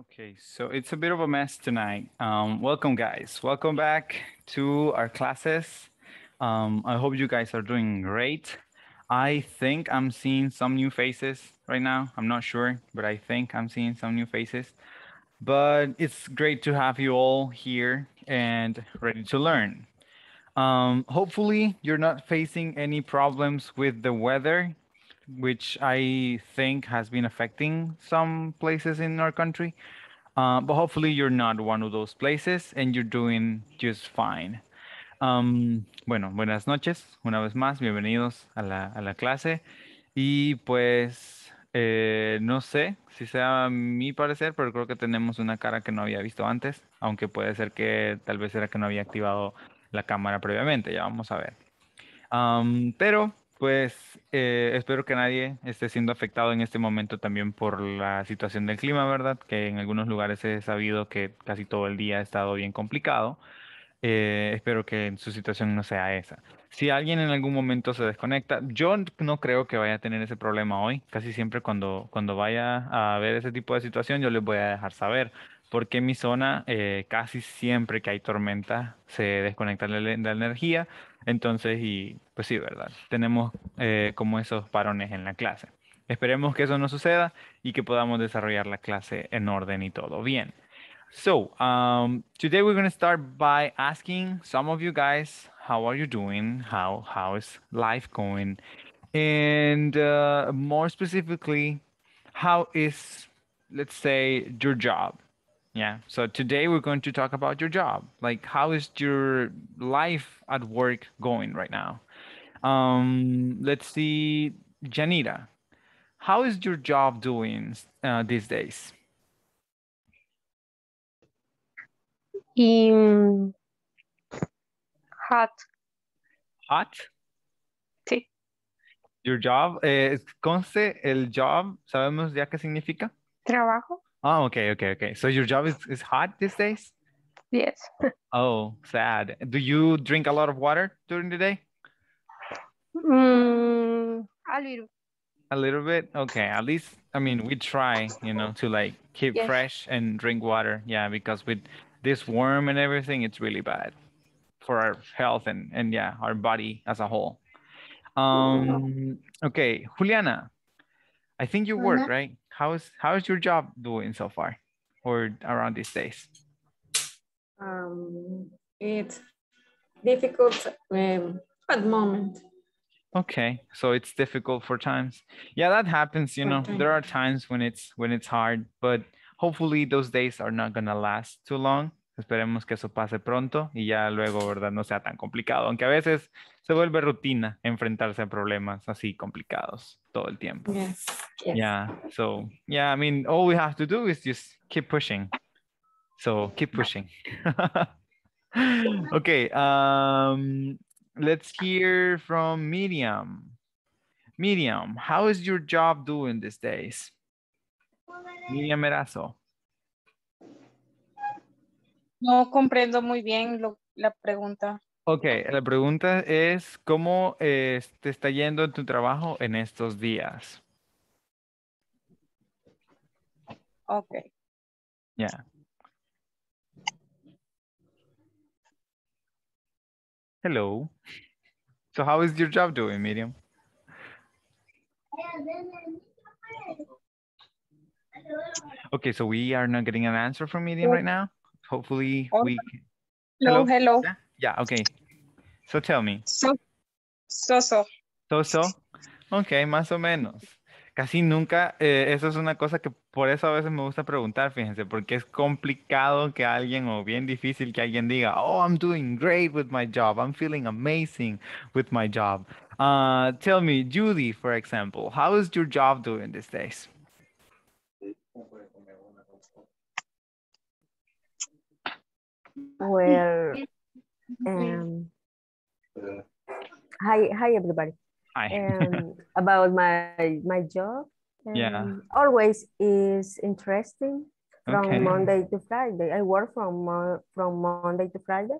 Okay, so it's a bit of a mess tonight. Um, welcome, guys. Welcome back to our classes. Um, I hope you guys are doing great. I think I'm seeing some new faces right now. I'm not sure, but I think I'm seeing some new faces. But it's great to have you all here and ready to learn. Um, hopefully, you're not facing any problems with the weather which I think has been affecting some places in our country. Uh, hopefully you're not one of those places and you're doing just fine. Um, bueno, buenas noches, una vez más, bienvenidos a la, clase. Y pues, eh, no sé si sea mi parecer, pero creo que tenemos una cara que no había visto antes, aunque puede ser que tal vez era que no había activado la cámara previamente, ya vamos a ver. Um, pero pues eh, espero que nadie esté siendo afectado en este momento también por la situación del clima, ¿verdad? Que en algunos lugares he sabido que casi todo el día ha estado bien complicado. Eh, espero que su situación no sea esa. Si alguien en algún momento se desconecta, yo no creo que vaya a tener ese problema hoy. Casi siempre cuando, cuando vaya a ver ese tipo de situación, yo les voy a dejar saber porque en mi zona eh, casi siempre que hay tormenta se desconecta la, la energía, entonces, y pues sí, ¿verdad? Tenemos eh, como esos parones en la clase. Esperemos que eso no suceda y que podamos desarrollar la clase en orden y todo bien. So, um, today we're going to start by asking some of you guys, how are you doing? How, how is life going? And uh, more specifically, how is, let's say, your job? Yeah. So today we're going to talk about your job. Like, how is your life at work going right now? Um, let's see, Janita, how is your job doing uh, these days? In hot. Hot? Sí. Your job, eh, conce el job, ¿sabemos ya qué significa? Trabajo. Oh, okay, okay, okay. So your job is, is hot these days? Yes. oh, sad. Do you drink a lot of water during the day? Mm, a little. A little bit? Okay. At least, I mean, we try, you know, to like keep yes. fresh and drink water. Yeah, because with this worm and everything, it's really bad for our health and, and yeah, our body as a whole. Mm. Um, okay, Juliana, I think you work, right? how's how's your job doing so far or around these days um, it's difficult um, at moment okay so it's difficult for times yeah that happens you know there are times when it's when it's hard but hopefully those days are not gonna last too long Esperemos que eso pase pronto y ya luego, ¿verdad? No sea tan complicado, aunque a veces se vuelve rutina enfrentarse a problemas así complicados todo el tiempo. Yes. Yes. Yeah. So, yeah, I mean, all we have to do is just keep pushing. So keep pushing. okay. Um, let's hear from Medium. Medium. how is your job doing these days? Miriam Erazo. No comprendo muy bien lo, la pregunta. Ok, la pregunta es, ¿cómo eh, te está yendo tu trabajo en estos días? Ok. Ya. Yeah. Hello. So how is your job doing, Miriam? Okay, so we are not getting an answer from Miriam right oh. now. Hopefully we... Oh, hello, hello. hello. Yeah, okay. So tell me. So, so. So, so. Ok, más o menos. Casi nunca, eh, eso es una cosa que por eso a veces me gusta preguntar, fíjense, porque es complicado que alguien o bien difícil que alguien diga, oh, I'm doing great with my job, I'm feeling amazing with my job. Uh, tell me, Judy, for example, how is your job doing these days? Well, um, hi, hi everybody. Hi. Um, about my my job. Um, yeah. Always is interesting from okay. Monday to Friday. I work from uh, from Monday to Friday.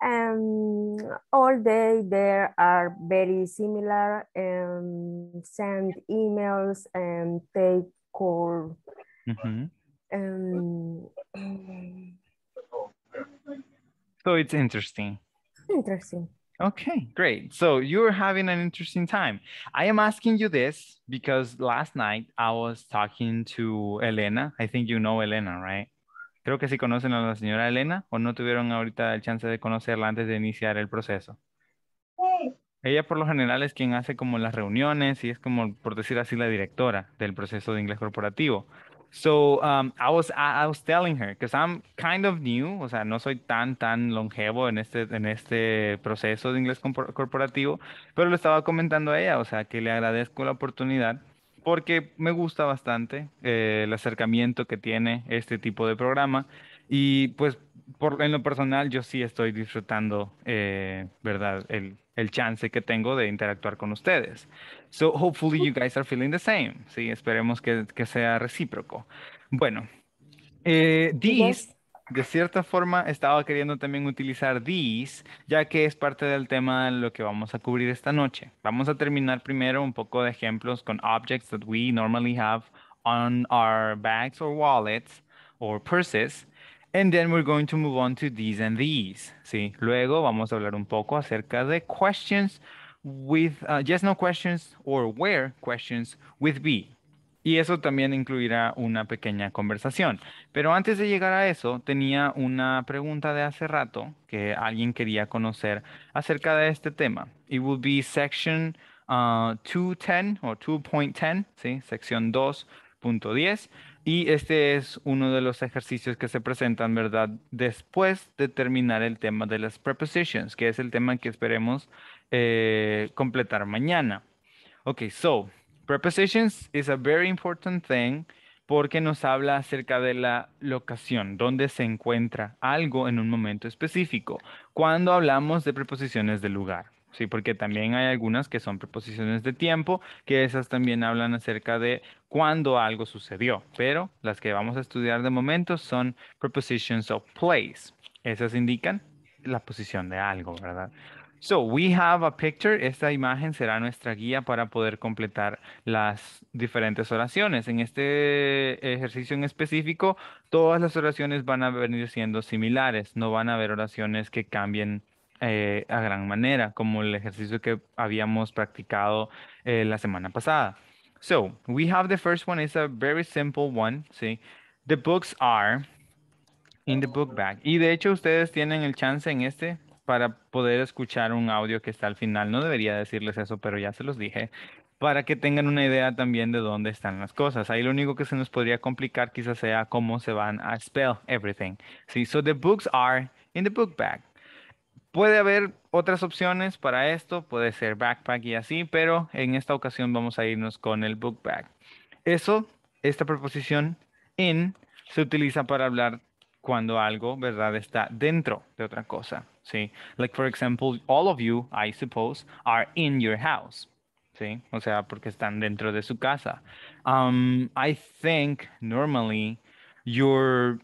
And um, all day there are very similar and um, send emails and take call. Mm -hmm. um, so it's interesting. Interesting. Okay, great. So you're having an interesting time. I am asking you this because last night I was talking to Elena. I think you know Elena, right? Creo que sí conocen a la señora Elena o no tuvieron ahorita el chance de conocerla antes de iniciar el proceso. Ella por lo general es quien hace como las reuniones y es como, por decir así, la directora del proceso de inglés corporativo. So um, I was I, was telling her because I'm kind of new, o sea, no soy tan tan longevo en este en este proceso de inglés corporativo, pero lo estaba comentando a ella, o sea, que le agradezco la oportunidad porque me gusta bastante eh, el acercamiento que tiene este tipo de programa y pues en lo personal yo sí estoy disfrutando, eh, ¿verdad? El, el chance que tengo de interactuar con ustedes. So hopefully you guys are feeling the same. Sí, esperemos que, que sea recíproco. Bueno, eh, these, de cierta forma estaba queriendo también utilizar these, ya que es parte del tema de lo que vamos a cubrir esta noche. Vamos a terminar primero un poco de ejemplos con objects that we normally have on our bags or wallets or purses. And then we're going to move on to these and these. Sí. Luego vamos a hablar un poco acerca de questions with uh, yes no questions or where questions with be. Y eso también incluirá una pequeña conversación. Pero antes de llegar a eso, tenía una pregunta de hace rato que alguien quería conocer acerca de este tema. It would be section 210 uh, o 2.10, ¿sí? sección 2.10. Y este es uno de los ejercicios que se presentan, ¿verdad? Después de terminar el tema de las prepositions, que es el tema que esperemos eh, completar mañana. Ok, so, prepositions is a very important thing porque nos habla acerca de la locación, donde se encuentra algo en un momento específico, cuando hablamos de preposiciones de lugar. Sí, porque también hay algunas que son preposiciones de tiempo, que esas también hablan acerca de cuándo algo sucedió, pero las que vamos a estudiar de momento son prepositions of place. Esas indican la posición de algo, ¿verdad? So, we have a picture. Esta imagen será nuestra guía para poder completar las diferentes oraciones. En este ejercicio en específico, todas las oraciones van a venir siendo similares. No van a haber oraciones que cambien eh, a gran manera, como el ejercicio que habíamos practicado eh, la semana pasada. So, we have the first one, it's a very simple one, ¿sí? The books are in the book bag. Y de hecho ustedes tienen el chance en este para poder escuchar un audio que está al final. No debería decirles eso, pero ya se los dije para que tengan una idea también de dónde están las cosas. Ahí lo único que se nos podría complicar quizás sea cómo se van a spell everything. Sí, so the books are in the book bag. Puede haber otras opciones para esto, puede ser backpack y así, pero en esta ocasión vamos a irnos con el book bag. Eso, esta preposición in, se utiliza para hablar cuando algo, ¿verdad?, está dentro de otra cosa, ¿sí? Like, for example, all of you, I suppose, are in your house, ¿sí? O sea, porque están dentro de su casa. Um, I think, normally, your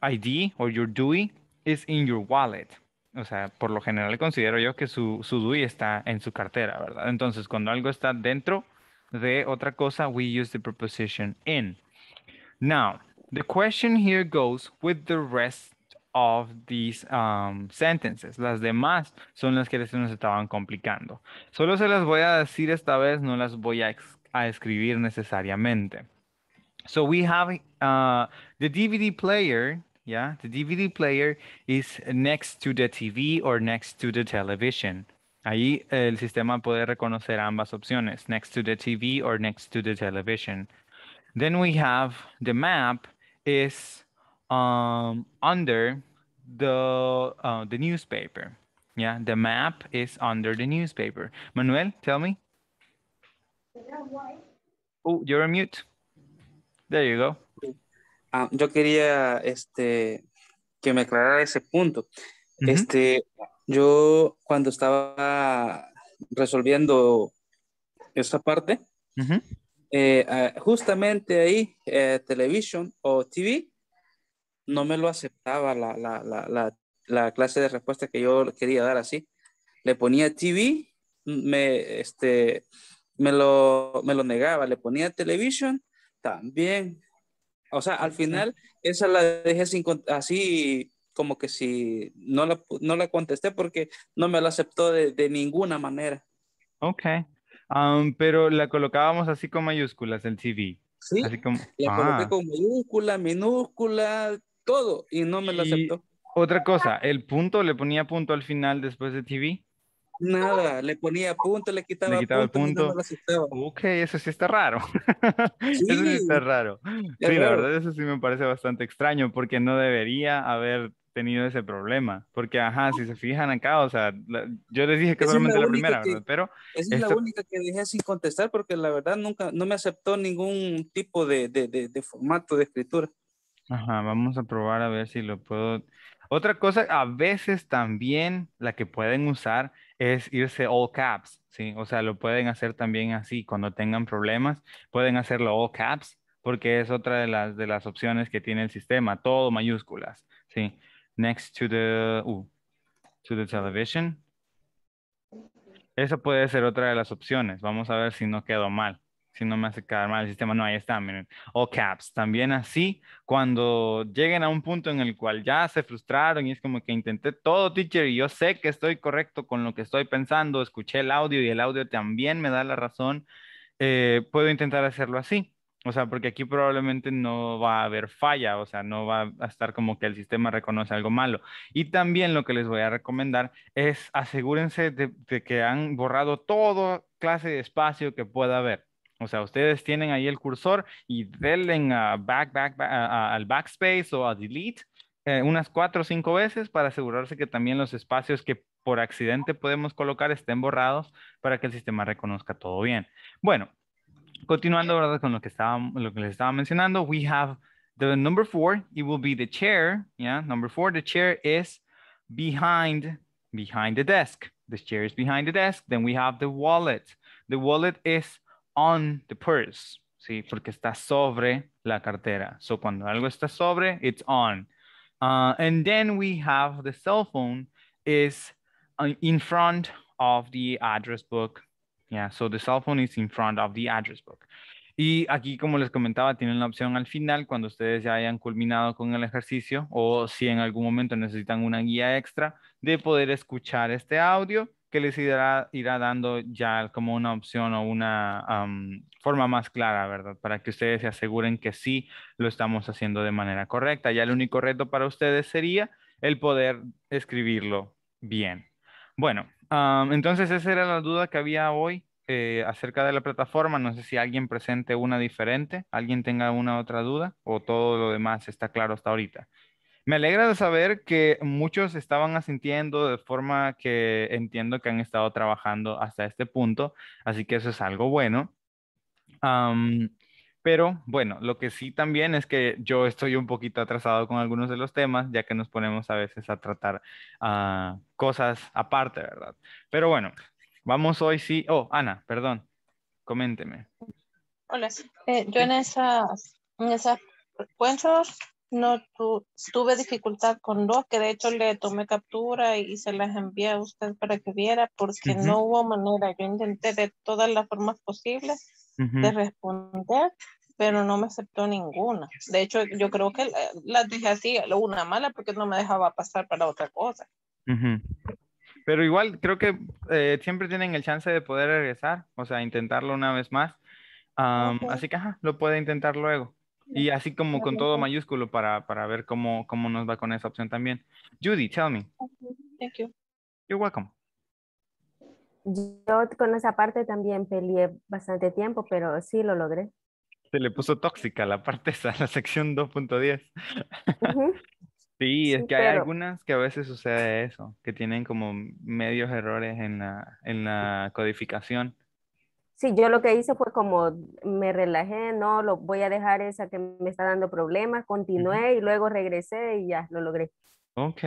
ID or your DUI is in your wallet o sea, por lo general considero yo que su, su DUI está en su cartera, ¿verdad? Entonces, cuando algo está dentro de otra cosa, we use the preposition in. Now, the question here goes with the rest of these um, sentences. Las demás son las que les nos estaban complicando. Solo se las voy a decir esta vez, no las voy a, escribir necesariamente. So we have uh, the DVD player Yeah, the DVD player is next to the TV or next to the television. Ahí eh, el sistema puede reconocer ambas opciones, next to the TV or next to the television. Then we have the map is um, under the uh, the newspaper. Yeah, the map is under the newspaper. Manuel, tell me. Oh, you're on mute. There you go. Ah, yo quería este, que me aclarara ese punto. Este, yo cuando estaba resolviendo esa parte, eh, ah, justamente ahí, eh, Television o TV, no me lo aceptaba la, la, la, la, clase de respuesta que yo quería dar así. Le ponía TV, me, este, me, lo, me lo negaba, le ponía Television, también o sea, al final, esa la dejé así como que si no la, no la contesté porque no me la aceptó de, ninguna manera. Ok. Um, pero la colocábamos así con mayúsculas, el CV. Sí, así como... la coloqué ah. con mayúscula, minúscula, todo, y no me la aceptó. Otra cosa, el punto, le ponía punto al final después de TV. Nada, le ponía punto, le quitaba, punto, el ok, eso sí está raro. Sí, eso sí está raro. sí, la verdad, eso sí me parece bastante extraño porque no debería haber tenido ese problema. Porque, ajá, si se fijan acá, o sea, yo les dije que solamente la, primera, Pero. Esa es la única que dejé sin contestar porque la verdad nunca, no me aceptó ningún tipo de, de formato de escritura. Ajá, vamos a probar a ver si lo puedo. Otra cosa, a veces también la que pueden usar es irse all caps, ¿sí? O sea, lo pueden hacer también así, cuando tengan problemas, pueden hacerlo all caps, porque es otra de las, de las opciones que tiene el sistema, todo mayúsculas, ¿sí? Next to the, uh, to the television. eso puede ser otra de las opciones, vamos a ver si no quedó mal si no me hace quedar mal el sistema, no, ahí está, miren. O caps, también así, cuando lleguen a un punto en el cual ya se frustraron y es como que intenté todo, teacher, y yo sé que estoy correcto con lo que estoy pensando, escuché el audio y el audio también me da la razón, eh, puedo intentar hacerlo así. O sea, porque aquí probablemente no va a haber falla, o sea, no va a estar como que el sistema reconoce algo malo. Y también lo que les voy a recomendar es asegúrense de, que han borrado todo clase de espacio que pueda haber. O sea, ustedes tienen ahí el cursor y denle back, al backspace o a delete eh, unas cuatro o cinco veces para asegurarse que también los espacios que por accidente podemos colocar estén borrados para que el sistema reconozca todo bien. Bueno, continuando con lo que, estaba, lo que les estaba mencionando, we have the number four, it will be the chair, yeah, number four, the chair is behind, behind the desk. The chair is behind the desk. Then we have the wallet. The wallet is on the purse, ¿sí? Porque está sobre la cartera. So cuando algo está sobre, it's on. Uh, and then we have the cell phone is uh, in front of the address book. Yeah, so the cell phone is in front of the address book. Y aquí, como les comentaba, tienen la opción al final cuando ustedes ya hayan culminado con el ejercicio o si en algún momento necesitan una guía extra de poder escuchar este audio que les irá, irá dando ya como una opción o una forma más clara, ¿verdad? Para que ustedes se aseguren que sí lo estamos haciendo de manera correcta. Ya el único reto para ustedes sería el poder escribirlo bien. Bueno, entonces esa era la duda que había hoy eh, acerca de la plataforma. No sé si alguien presente una diferente, alguien tenga una otra duda o todo lo demás está claro hasta ahorita. Me alegra de saber que muchos estaban asintiendo de forma que entiendo que han estado trabajando hasta este punto, así que eso es algo bueno. pero bueno, lo que sí también es que yo estoy un poquito atrasado con algunos de los temas, ya que nos ponemos a veces a tratar ah, cosas aparte, ¿verdad? Pero bueno, vamos hoy sí. Oh, Ana, perdón, coménteme. Hola, eh, yo en esas, en esas no, tuve dificultad con dos, que de hecho le tomé captura y se las envié a usted para que viera, porque no hubo manera. Yo intenté de todas las formas posibles de responder, pero no me aceptó ninguna. De hecho, yo creo que las dije así, una mala, porque no me dejaba pasar para otra cosa. Pero igual, creo que eh, siempre tienen el chance de poder regresar, o sea, intentarlo una vez más. Así que, lo puede intentar luego. Y así como con todo pues. mayúsculo para, para ver cómo, cómo nos va con esa opción también. Judy, tell me. Thank you. You're welcome. Yo con esa parte también peleé bastante tiempo, pero sí lo logré. Se le puso tóxica la parte esa, la sección 2.10. sí, es que hay algunas que a veces sucede eso, que tienen como medios errores en la, en la codificación. Sí, yo lo que hice fue como me relajé, no, lo voy a dejar esa que me está dando problemas, continué y luego regresé y ya lo logré. Ok,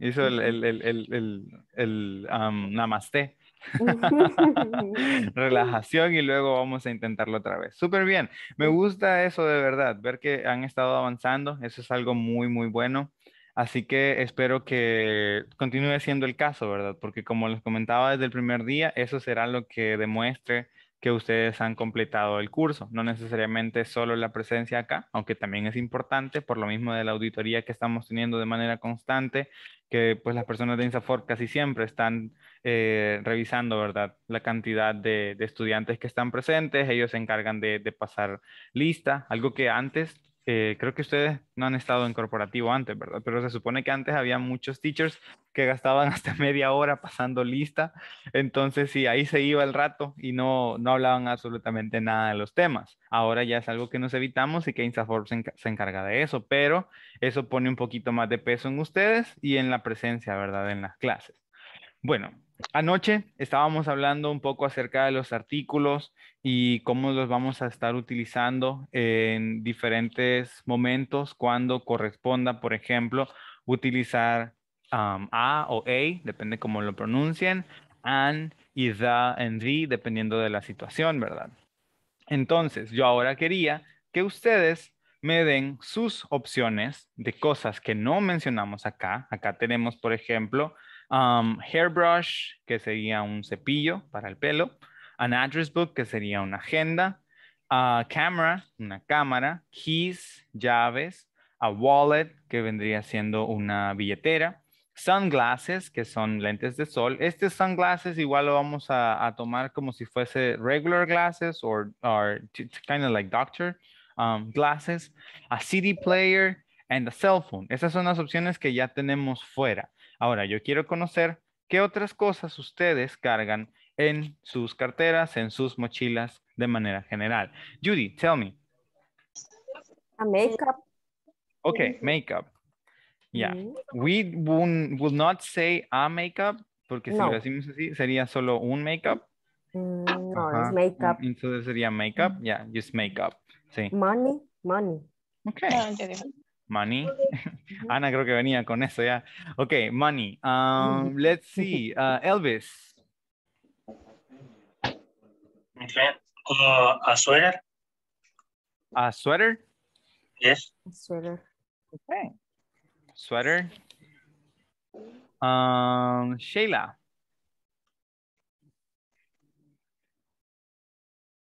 hizo el, el, el, el, el namaste. Relajación y luego vamos a intentarlo otra vez. Súper bien, me gusta eso de verdad, ver que han estado avanzando, eso es algo muy, muy bueno. Así que espero que continúe siendo el caso, ¿verdad? Porque como les comentaba desde el primer día, eso será lo que demuestre que ustedes han completado el curso, no necesariamente solo la presencia acá, aunque también es importante por lo mismo de la auditoría que estamos teniendo de manera constante, que pues las personas de INSAFOR casi siempre están eh, revisando, ¿verdad? La cantidad de, estudiantes que están presentes, ellos se encargan de pasar lista, algo que antes creo que ustedes no han estado en corporativo antes, ¿verdad? Pero se supone que antes había muchos teachers que gastaban hasta media hora pasando lista, entonces sí, ahí se iba el rato y no, no hablaban absolutamente nada de los temas. Ahora ya es algo que nos evitamos y que InstaForce se encarga de eso, pero eso pone un poquito más de peso en ustedes y en la presencia, ¿verdad? En las clases. Bueno, Anoche estábamos hablando un poco acerca de los artículos y cómo los vamos a estar utilizando en diferentes momentos cuando corresponda, por ejemplo, utilizar um, a o a, depende cómo lo pronuncien, and, y and the, dependiendo de la situación, ¿verdad? Entonces, yo ahora quería que ustedes me den sus opciones de cosas que no mencionamos acá. Acá tenemos, por ejemplo, um, hairbrush, que sería un cepillo para el pelo, an address book, que sería una agenda, a camera, una cámara, keys, llaves, a wallet, que vendría siendo una billetera, sunglasses, que son lentes de sol. Este sunglasses igual lo vamos a, tomar como si fuese regular glasses or, or kind of like doctor um, glasses, a CD player and a cell phone. Esas son las opciones que ya tenemos fuera. Ahora, yo quiero conocer qué otras cosas ustedes cargan en sus carteras, en sus mochilas de manera general. Judy, tell me. A makeup. Okay, makeup. Yeah. We would not say a makeup, porque si lo decimos así, sería solo un makeup. Mm, no, es makeup. Entonces sería makeup, yeah, just makeup. Sí. Money, money. Okay. Ah, Money. Ana creo que venía con eso ya. Ok, money. Um, let's see. Uh, Elvis. Uh, a sweater. A sweater? Yes. sweater. Okay. Sweater. Um, Shayla.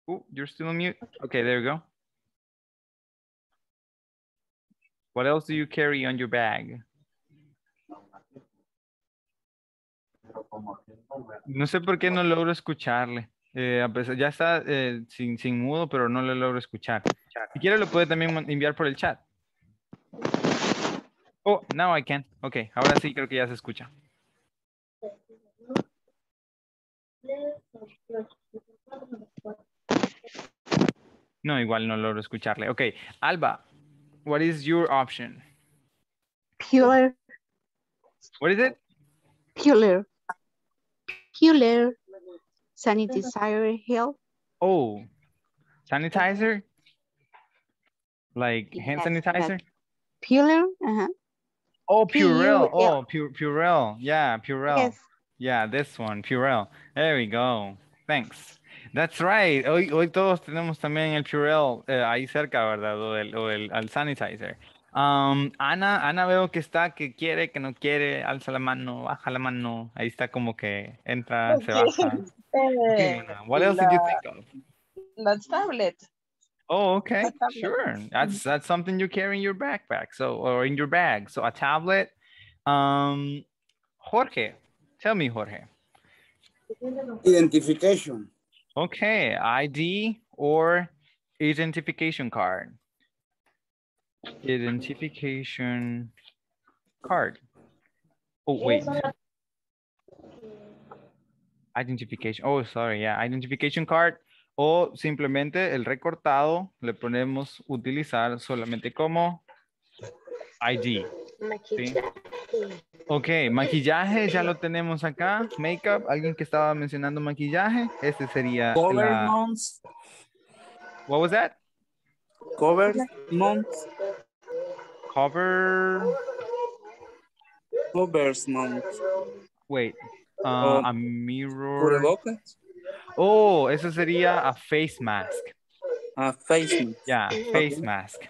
Oh, you're still on mute. Okay, there we go. What else do you carry on your bag? No sé por qué no logro escucharle. Eh, ya está eh, sin, sin mudo, pero no lo logro escuchar. Si quiere lo puede también enviar por el chat. Oh, now I can. Ok, ahora sí creo que ya se escucha. No, igual no logro escucharle. Ok, Alba, What is your option? Pure. What is it? Pure. Pure, Sanitizer help. Oh, sanitizer? Like hand sanitizer? Pure. Uh -huh. Oh, Purell. Oh, Purell. Yeah, Purell. Yes. Yeah, this one, Purell. There we go. Thanks. That's right. Hoy, hoy todos tenemos también el Purell eh, ahí cerca, ¿verdad? O el, o el, el sanitizer. Um, Ana, Ana veo que está, que quiere, que no quiere, alza la mano, baja la mano. Ahí está como que entra, se baja. Okay, eh, Ana. What else did you think of? The tablet. Oh, okay, tablet. sure. That's that's something you carry in your backpack, so or in your bag. So a tablet. Um, Jorge, tell me, Jorge. Identification. Okay, ID or identification card. Identification card. Oh, wait. Identification. Oh, sorry. Yeah, identification card. O simplemente el recortado le ponemos utilizar solamente como ID. Ok, maquillaje, ya lo tenemos acá. Makeup, alguien que estaba mencionando maquillaje, este sería. Cover months. What was that? Cover months. Cover. Covers months. Wait, uh, oh, a mirror. Oh, eso sería a face mask. A face mask. Yeah, face mask.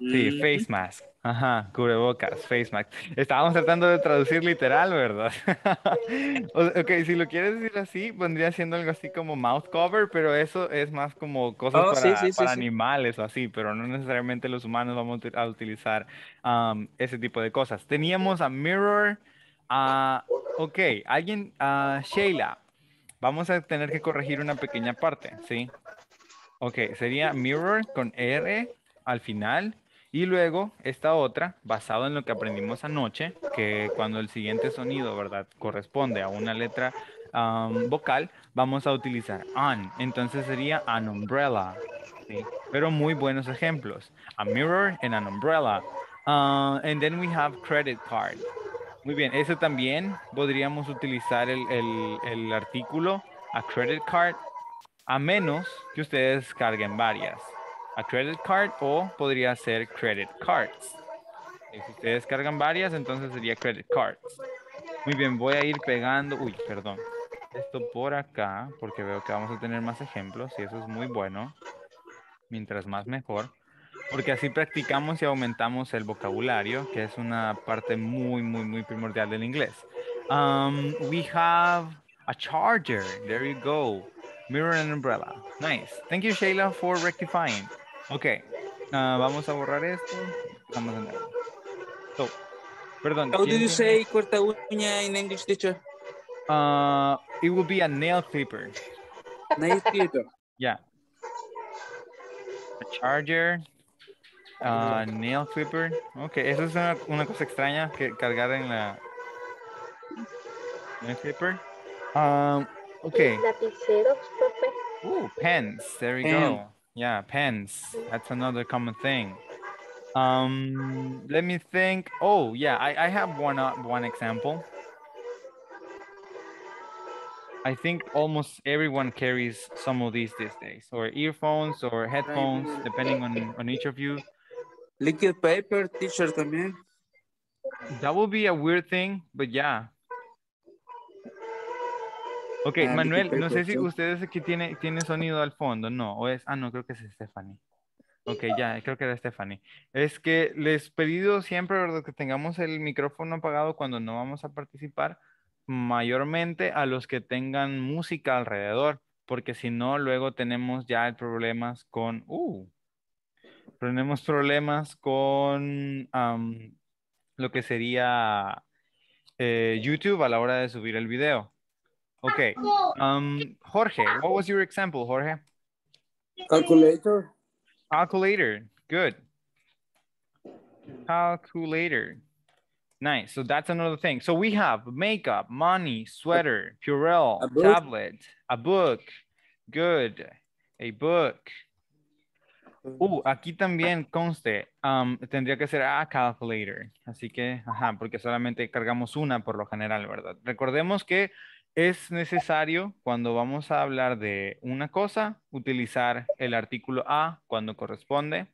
Sí, face mask. Ajá, cubrebocas, face mask. Estábamos tratando de traducir literal, ¿verdad? ok, si lo quieres decir así, vendría siendo algo así como mouth cover, pero eso es más como cosas oh, para, animales o así, pero no necesariamente los humanos vamos a utilizar ese tipo de cosas. Teníamos a mirror, a... ok, alguien, a Sheila. Vamos a tener que corregir una pequeña parte, ¿sí? Ok, sería mirror con R al final y luego esta otra, basado en lo que aprendimos anoche, que cuando el siguiente sonido, ¿verdad? Corresponde a una letra vocal, vamos a utilizar an. Entonces sería an umbrella. Pero muy buenos ejemplos. A mirror and an umbrella. Ah, and then we have credit card. Muy bien, eso también podríamos utilizar el artículo a credit card, a menos que ustedes carguen varias a credit card o podría ser credit cards. Eh, si ustedes cargan varias, entonces sería credit cards. Muy bien, voy a ir pegando, uy, perdón, esto por acá, porque veo que vamos a tener más ejemplos y eso es muy bueno. Mientras más mejor, porque así practicamos y aumentamos el vocabulario, que es una parte muy, muy, muy primordial del inglés. Um, we have a charger. There you go. Mirror and umbrella. Nice. Thank you, Sheila, for rectifying. Ok, ah, vamos a borrar esto. Vamos a andar. So, perdón. How do you corta uña en English, teacher? Ah, it will be a nail clipper. Nail clipper. yeah. A charger. Uh, nail clipper. Ok, eso es una, cosa extraña que cargar en la... Nail clipper. Um, ok. Lapiceros, Ooh, pens. There we go. Yeah, pens. That's another common thing. Um, let me think. Oh, yeah, I, I have one uh, one example. I think almost everyone carries some of these these days, or earphones or headphones, depending on, on each of you. Liquid paper, teacher también. That would be a weird thing, but yeah, Ok, ah, Manuel, no sé si ustedes aquí tiene, tiene sonido al fondo, no, o es, ah, no, creo que es Stephanie. Ok, ya, creo que era Stephanie. Es que les pedido siempre, ¿verdad? que tengamos el micrófono apagado cuando no vamos a participar, mayormente a los que tengan música alrededor, porque si no, luego tenemos ya problemas con, uh, tenemos problemas con lo que sería eh, YouTube a la hora de subir el video. Okay. Um, Jorge, what was your example, Jorge? Calculator. Calculator. Good. Calculator. Nice. So that's another thing. So we have makeup, money, sweater, Purell, a tablet, a book. Good. A book. Uh, aquí también conste, um, tendría que ser a ah, calculator. Así que, ajá, porque solamente cargamos una por lo general, ¿verdad? Recordemos que es necesario cuando vamos a hablar de una cosa utilizar el artículo a cuando corresponde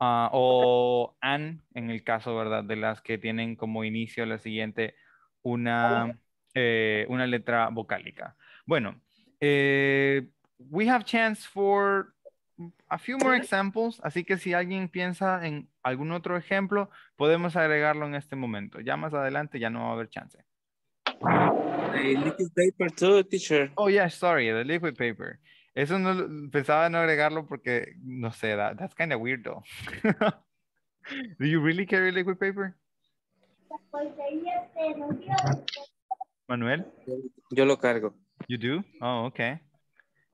ah, o an en el caso verdad de las que tienen como inicio la siguiente una eh, una letra vocálica bueno eh, we have chance for a few more examples así que si alguien piensa en algún otro ejemplo podemos agregarlo en este momento ya más adelante ya no va a haber chance liquid paper too, teacher. Oh, yeah, sorry, the liquid paper. Eso no, pensaba no agregarlo porque, no sé, that's kind of weird though. Do you really carry liquid paper? Manuel? Yo lo cargo. You do? Oh, okay.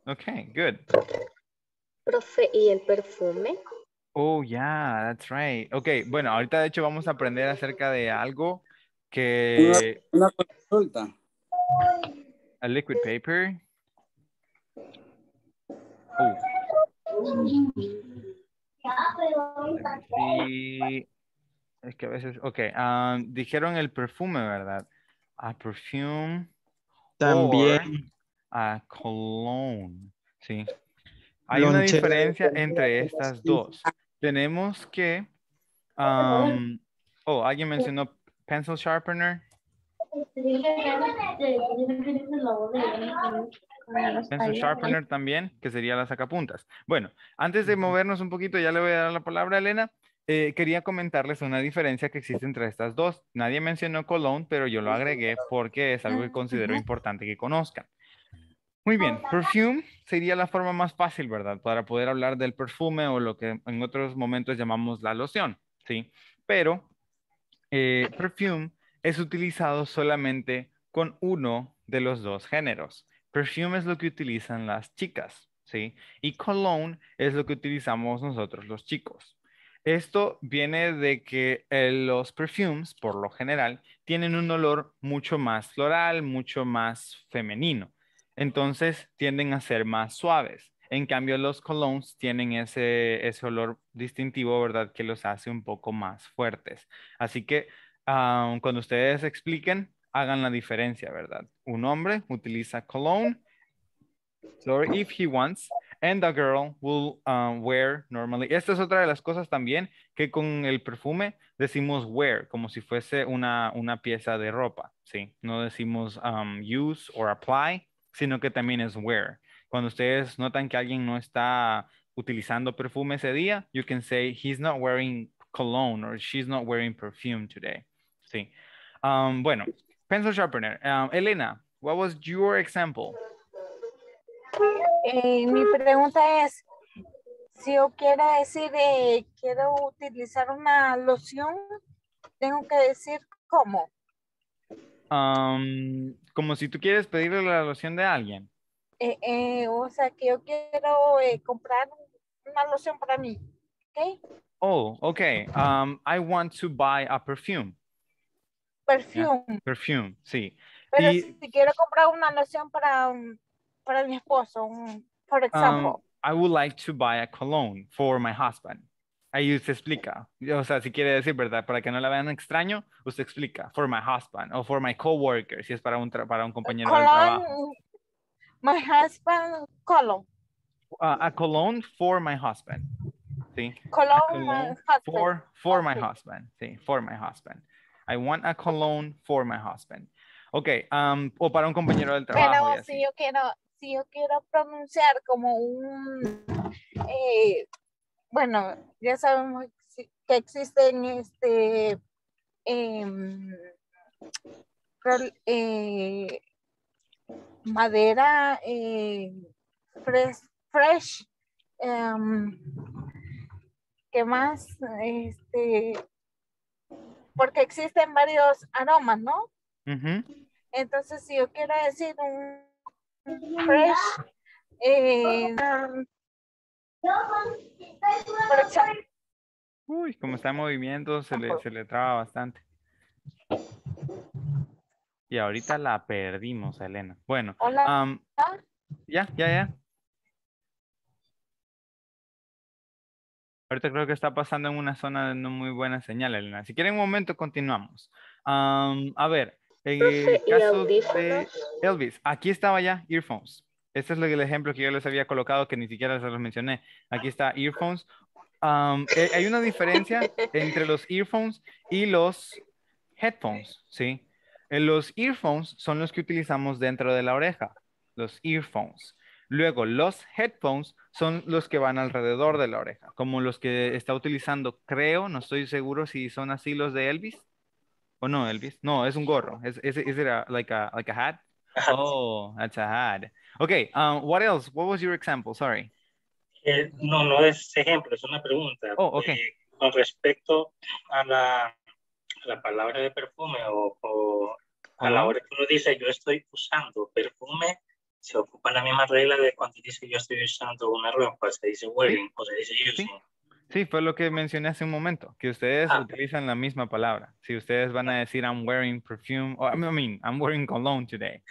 Okay, good. ¿y el perfume? Oh, yeah, that's right. Okay, bueno, ahorita de hecho vamos a aprender acerca de algo que... Una, consulta. A liquid paper. Oh. Sí. Es que a veces, ok, um, dijeron el perfume, ¿verdad? A perfume. También. A cologne. Sí. Hay una diferencia entre estas dos. Tenemos que... Um, oh, alguien mencionó pencil sharpener. Pencil sharpener también, que sería la sacapuntas. Bueno, antes de movernos un poquito, ya le voy a dar la palabra a Elena. Eh, quería comentarles una diferencia que existe entre estas dos. Nadie mencionó Cologne, pero yo lo agregué porque es algo que considero importante que conozcan. Muy bien, perfume sería la forma más fácil, ¿verdad? Para poder hablar del perfume o lo que en otros momentos llamamos la loción, ¿sí? Pero eh, perfume es utilizado solamente con uno de los dos géneros. Perfume es lo que utilizan las chicas, ¿sí? Y cologne es lo que utilizamos nosotros los chicos. Esto viene de que eh, los perfumes, por lo general, tienen un olor mucho más floral, mucho más femenino. Entonces tienden a ser más suaves. En cambio, los colognes tienen ese, olor distintivo, ¿verdad? Que los hace un poco más fuertes. Así que ah, cuando ustedes expliquen, hagan la diferencia, ¿verdad? Un hombre utiliza cologne, or if he wants, and the girl will ah, wear normally. Esta es otra de las cosas también que con el perfume decimos wear, como si fuese una, pieza de ropa, ¿sí? No decimos ah, use or apply, sino que también es wear. Cuando ustedes notan que alguien no está utilizando perfume ese día, you can say, he's not wearing cologne or she's not wearing perfume today. Sí. Um, bueno, pencil sharpener. Um, Elena, what was your example? Eh, mi pregunta es, si yo quiero decir, eh, quiero utilizar una loción, tengo que decir cómo. Um, como si tú quieres pedirle la loción de alguien. Eh, eh, o sea, que yo quiero eh, comprar una loción para mí. ¿ok? Oh, ok, Um, I want to buy a perfume. Perfume. perfume, sí. Pero si, quiero comprar una loción para, um, para mi esposo, por um, ejemplo. I would like to buy a cologne for my husband. Ahí usted explica. O sea, si quiere decir, ¿verdad? Para que no la vean extraño, usted explica. For my husband o for my coworker, si es para un, para un compañero de trabajo. My husband cologne. Uh, a cologne for my husband. Sí. Cologne, For, my husband. Sí, for my husband. I want a cologne for my husband. Ok, um, o para un compañero del trabajo. Pero si yo quiero, si yo quiero pronunciar como un, eh, bueno, ya sabemos que existen este, em, eh, madera eh, fresh, em, ¿qué más? Este, porque existen varios aromas, ¿no? Entonces, si yo quiero decir un fresh, eh, Uy, como está en movimiento, se le, se le traba bastante. Y ahorita la perdimos, Elena. Bueno. Hola. ya, ya, ya. Ahorita creo que está pasando en una zona de no muy buena señal, Elena. Si quieren un momento, continuamos. a ver, Elvis, aquí estaba ya earphones. Este es el ejemplo que yo les había colocado que ni siquiera se los mencioné. Aquí está earphones. Eh, hay una diferencia entre los earphones y los headphones, ¿sí? Eh, los earphones son los que utilizamos dentro de la oreja, los earphones. Luego, los headphones son los que van alrededor de la oreja, como los que está utilizando, creo, no estoy seguro si son así los de Elvis. ¿O no, Elvis? No, es un gorro. ¿Es is, like, a, like a hat? Oh, that's a hat. Okay, um, what else? What was your example? Sorry. Eh, no, no es ejemplo, es una pregunta. Oh, con respecto a la la palabra de perfume o, a la hora que uno dice yo estoy usando perfume, se ocupa la misma regla de cuando dice yo estoy usando una ropa, se dice wearing o se dice using. Sí. fue lo que mencioné hace un momento, que ustedes ah. utilizan la misma palabra. Si ustedes van a ah. decir I'm wearing perfume, o I mean, I'm wearing cologne today.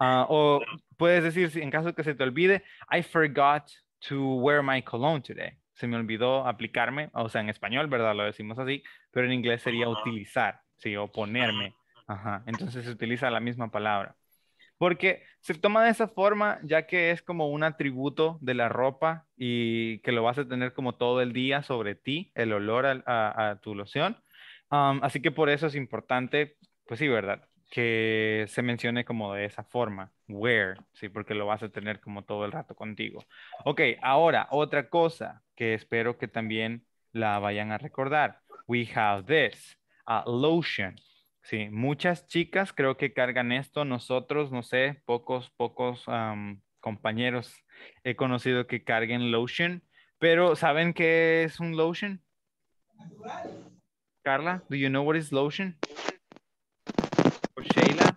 Ah, o puedes decir, en caso que se te olvide, I forgot to wear my cologne today se me olvidó aplicarme, o sea, en español, ¿verdad? Lo decimos así, pero en inglés sería utilizar, sí, o ponerme. Ajá, entonces se utiliza la misma palabra. Porque se toma de esa forma, ya que es como un atributo de la ropa y que lo vas a tener como todo el día sobre ti, el olor a, tu loción. así que por eso es importante, pues sí, ¿verdad? que se mencione como de esa forma, where, ¿sí? Porque lo vas a tener como todo el rato contigo. Ok, ahora, otra cosa que espero que también la vayan a recordar. We have this, a lotion. Sí, muchas chicas creo que cargan esto. Nosotros, no sé, pocos, pocos compañeros he conocido que carguen lotion. Pero, ¿saben qué es un lotion? Carla, do you know what is lotion? Sheila.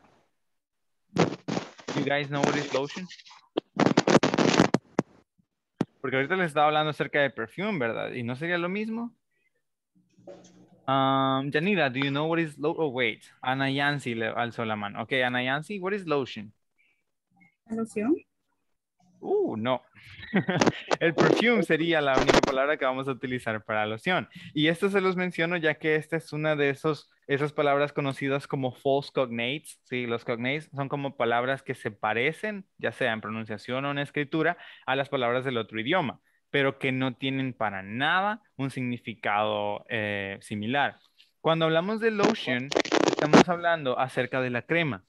You guys know what is lotion? Porque ahorita les estaba hablando acerca de perfume, ¿verdad? ¿Y no sería lo mismo? Um, Janira, do you know what is lotion? Oh, wait. Ana Yancy le alzó la mano. Ok, Ana what is lotion? ¿Loción? Uh, no. el perfume sería la única palabra que vamos a utilizar para loción. Y esto se los menciono ya que esta es una de esas palabras conocidas como false cognates. Sí, los cognates son como palabras que se parecen, ya sea en pronunciación o en escritura, a las palabras del otro idioma, pero que no tienen para nada un significado eh, similar. Cuando hablamos de lotion, estamos hablando acerca de la crema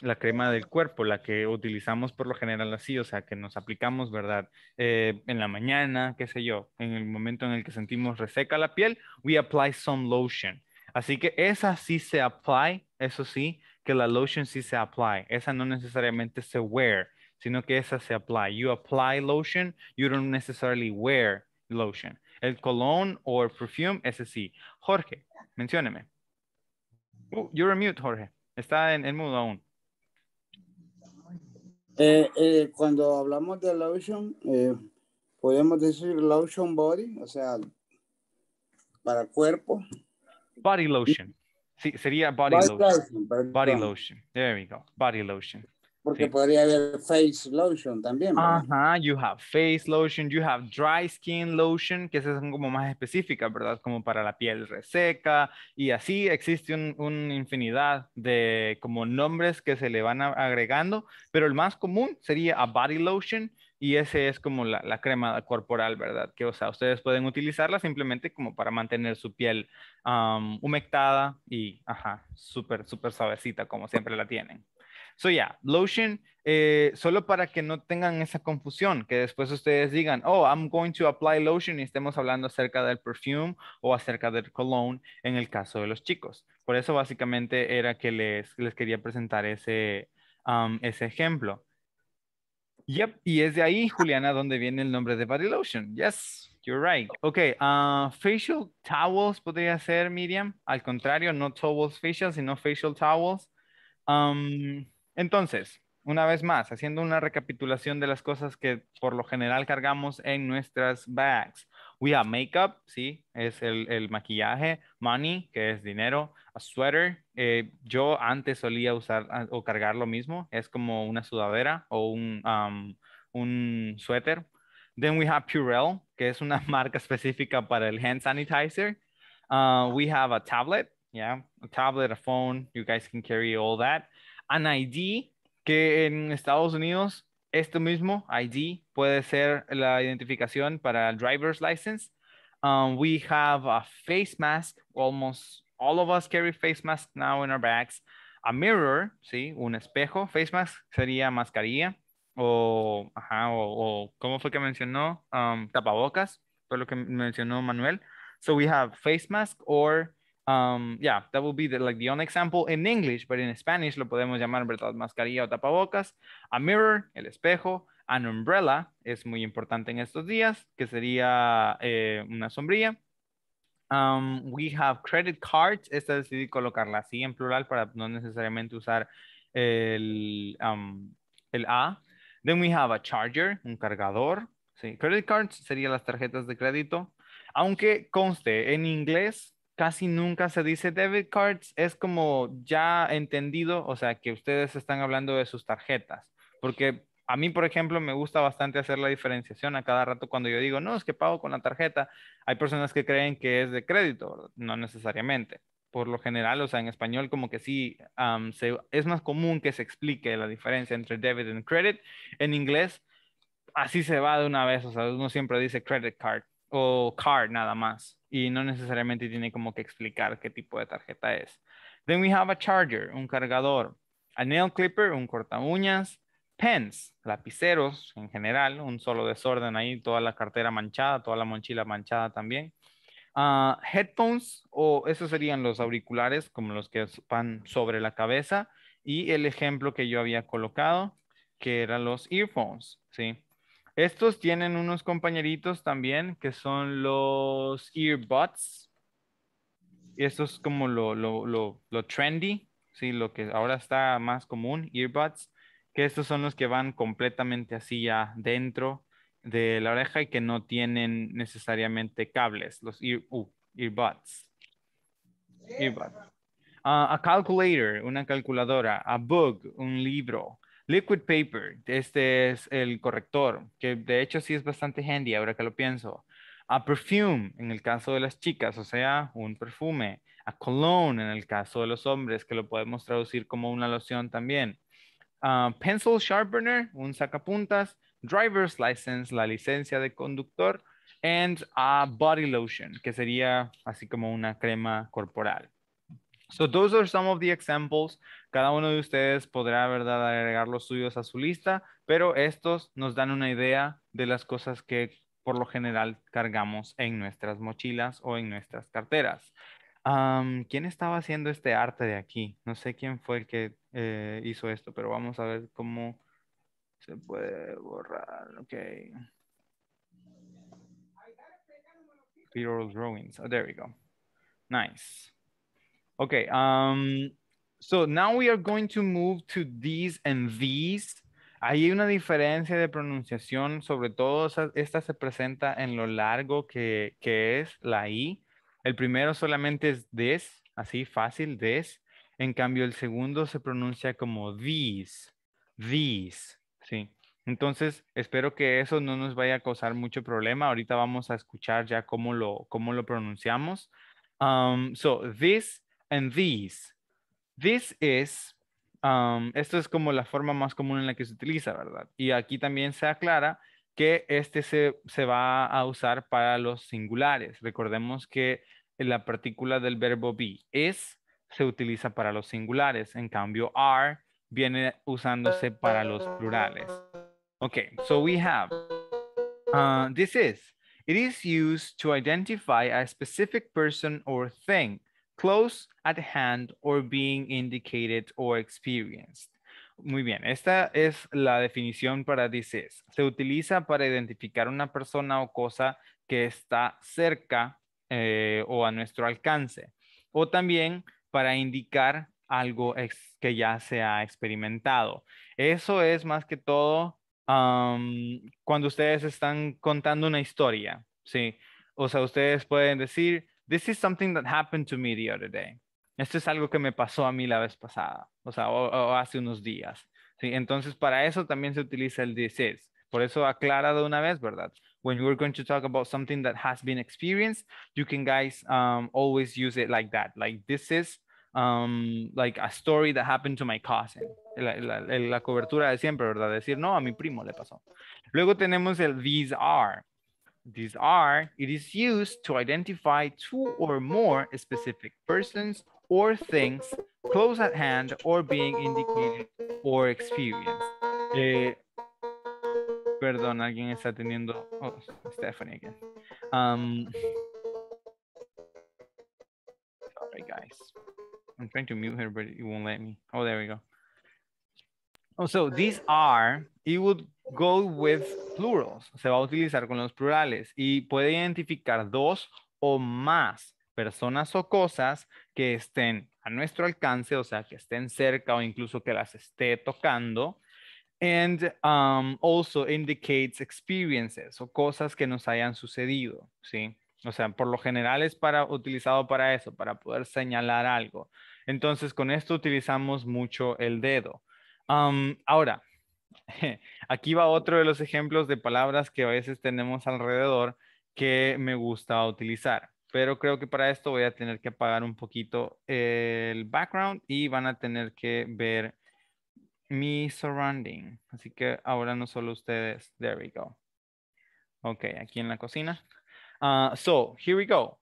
la crema del cuerpo, la que utilizamos por lo general así, o sea, que nos aplicamos, ¿verdad? Eh, en la mañana, qué sé yo, en el momento en el que sentimos reseca la piel, we apply some lotion. Así que esa sí se apply, eso sí, que la lotion sí se apply. Esa no necesariamente se wear, sino que esa se apply. You apply lotion, you don't necessarily wear lotion. El cologne or perfume, ese sí. Jorge, mencióneme. Oh, you're on mute, Jorge. Está en, el mudo aún. Eh, eh, cuando hablamos de lotion, eh, podemos decir lotion body, o sea, para cuerpo. Body lotion. Sí, sería body, lotion body lotion. There we go. Body lotion porque podría haber face lotion también. Ajá, you have face lotion, you have dry skin lotion, que esas son como más específicas, ¿verdad? Como para la piel reseca y así existe una un infinidad de como nombres que se le van agregando, pero el más común sería a body lotion y ese es como la, la, crema corporal, ¿verdad? Que, o sea, ustedes pueden utilizarla simplemente como para mantener su piel humectada y, ajá, súper, súper suavecita como siempre la tienen. So, yeah, lotion, eh, solo para que no tengan esa confusión, que después ustedes digan, oh, I'm going to apply lotion y estemos hablando acerca del perfume o acerca del cologne en el caso de los chicos. Por eso básicamente era que les, les quería presentar ese, um, ese ejemplo. Yep, y es de ahí, Juliana, donde viene el nombre de body lotion. Yes, you're right. Ok, uh, facial towels podría ser, Miriam. Al contrario, no towels facial, sino facial towels. Um, entonces, una vez más, haciendo una recapitulación de las cosas que por lo general cargamos en nuestras bags. We have makeup, sí, es el, maquillaje, money, que es dinero, a sweater. Eh, yo antes solía usar ah, o cargar lo mismo, es como una sudadera o un, um, suéter. Then we have Purell, que es una marca específica para el hand sanitizer. Uh, we have a tablet, yeah, a tablet, a phone, you guys can carry all that an ID, que en Estados Unidos esto mismo, ID, puede ser la identificación para el driver's license. Um, we have a face mask. Almost all of us carry face masks now in our bags. A mirror, sí, un espejo. Face mask sería mascarilla o, ajá, o, ¿cómo fue que mencionó? Um, tapabocas, fue lo que mencionó Manuel. So we have face mask or Um, yeah, that will be like the only example in English, but in Spanish lo podemos llamar verdad mascarilla o tapabocas. A mirror, el espejo. An umbrella es muy importante en estos días, que sería eh, una sombrilla. Um, we have credit cards. Esta decidí colocarla así en plural para no necesariamente usar el, um, el a. Then we have a charger, un cargador. Credit cards serían las tarjetas de crédito. Aunque conste, en inglés casi nunca se dice debit cards, es como ya entendido, o sea, que ustedes están hablando de sus tarjetas, porque a mí, por ejemplo, me gusta bastante hacer la diferenciación a cada rato cuando yo digo, no, es que pago con la tarjeta, hay personas que creen que es de crédito, no necesariamente. Por lo general, o sea, en español como que sí, es más común que se explique la diferencia entre debit and credit. En inglés, así se va de una vez, o sea, uno siempre dice credit card o card nada más y no necesariamente tiene como que explicar qué tipo de tarjeta es. Then we have a charger, un cargador, a nail clipper, un corta uñas, pens, lapiceros en general, un solo desorden ahí, toda la cartera manchada, toda la mochila manchada también. Ah, headphones, o esos serían los auriculares, como los que van sobre la cabeza, y el ejemplo que yo había colocado, que eran los earphones, ¿sí? Estos tienen unos compañeritos también que son los earbuds. Y esto es como lo, trendy, ¿sí? lo que ahora está más común, earbuds, que estos son los que van completamente así ya dentro de la oreja y que no tienen necesariamente cables, los uh, earbuds. Ah, a calculator, una calculadora, a book, un libro, Liquid Paper, este es el corrector, que de hecho sí es bastante handy ahora que lo pienso. A perfume, en el caso de las chicas, o sea, un perfume. A cologne, en el caso de los hombres, que lo podemos traducir como una loción también. A ah, pencil sharpener, un sacapuntas. Driver's license, la licencia de conductor. And a body lotion, que sería así como una crema corporal. So those are some of the examples. Cada uno de ustedes podrá, ¿verdad?, agregar los suyos a su lista, pero estos nos dan una idea de las cosas que por lo general cargamos en nuestras mochilas o en nuestras carteras. ¿Quién estaba haciendo este arte de aquí? No sé quién fue el que eh, hizo esto, pero vamos a ver cómo se puede borrar. Ok. Drawings. Oh, there we go. Nice. Okay. Um, so now we are going to move to these and these. Hay una diferencia de pronunciación, sobre todo esta se presenta en lo largo que, es la I. El primero solamente es this, así fácil, this. En cambio, el segundo se pronuncia como these, these, ¿sí? Entonces, espero que eso no nos vaya a causar mucho problema. Ahorita vamos a escuchar ya cómo lo, cómo lo pronunciamos. Um, so, this and these. This is, um, esto es como la forma más común en la que se utiliza, ¿verdad? Y aquí también se aclara que este se, se va a usar para los singulares. Recordemos que la partícula del verbo be, is, se utiliza para los singulares. En cambio, are viene usándose para los plurales. Okay, so we have uh, this is. It is used to identify a specific person or thing close at hand or being indicated or experienced. Muy bien, esta es la definición para this is. Se utiliza para identificar una persona o cosa que está cerca eh, o a nuestro alcance, o también para indicar algo que ya se ha experimentado. Eso es más que todo cuando ustedes están contando una historia, O sea, ustedes pueden decir, This is something that happened to me the other day. Esto es algo que me pasó a mí la vez pasada, o sea, o, hace unos días. ¿sí? Entonces, para eso también se utiliza el this is. Por eso aclara de una vez, ¿verdad? When we're going to talk about something that has been experienced, you can guys um, always use it like that. Like this is um, like a story that happened to my cousin. La, la cobertura de siempre, ¿verdad? Decir, no, a mi primo le pasó. Luego tenemos el these are. These are, it is used to identify two or more specific persons or things close at hand or being indicated or experienced. Eh, perdón, alguien está teniendo, oh, Stephanie again. Um, sorry guys, I'm trying to mute her, but it won't let me. Oh, there we go. Oh, so these are, it would go with plurals, se va a utilizar con los plurales y puede identificar dos o más personas o cosas que estén a nuestro alcance, o sea, que estén cerca o incluso que las esté tocando. And um, also indicates experiences o cosas que nos hayan sucedido, ¿sí? O sea, por lo general es para, utilizado para eso, para poder señalar algo. Entonces, con esto utilizamos mucho el dedo. Um, ahora, Aquí va otro de los ejemplos de palabras que a veces tenemos alrededor que me gusta utilizar. Pero creo que para esto voy a tener que apagar un poquito el background y van a tener que ver mi surrounding. Así que ahora no solo ustedes. There we go. Ok, aquí en la cocina. Ah, so, here we go.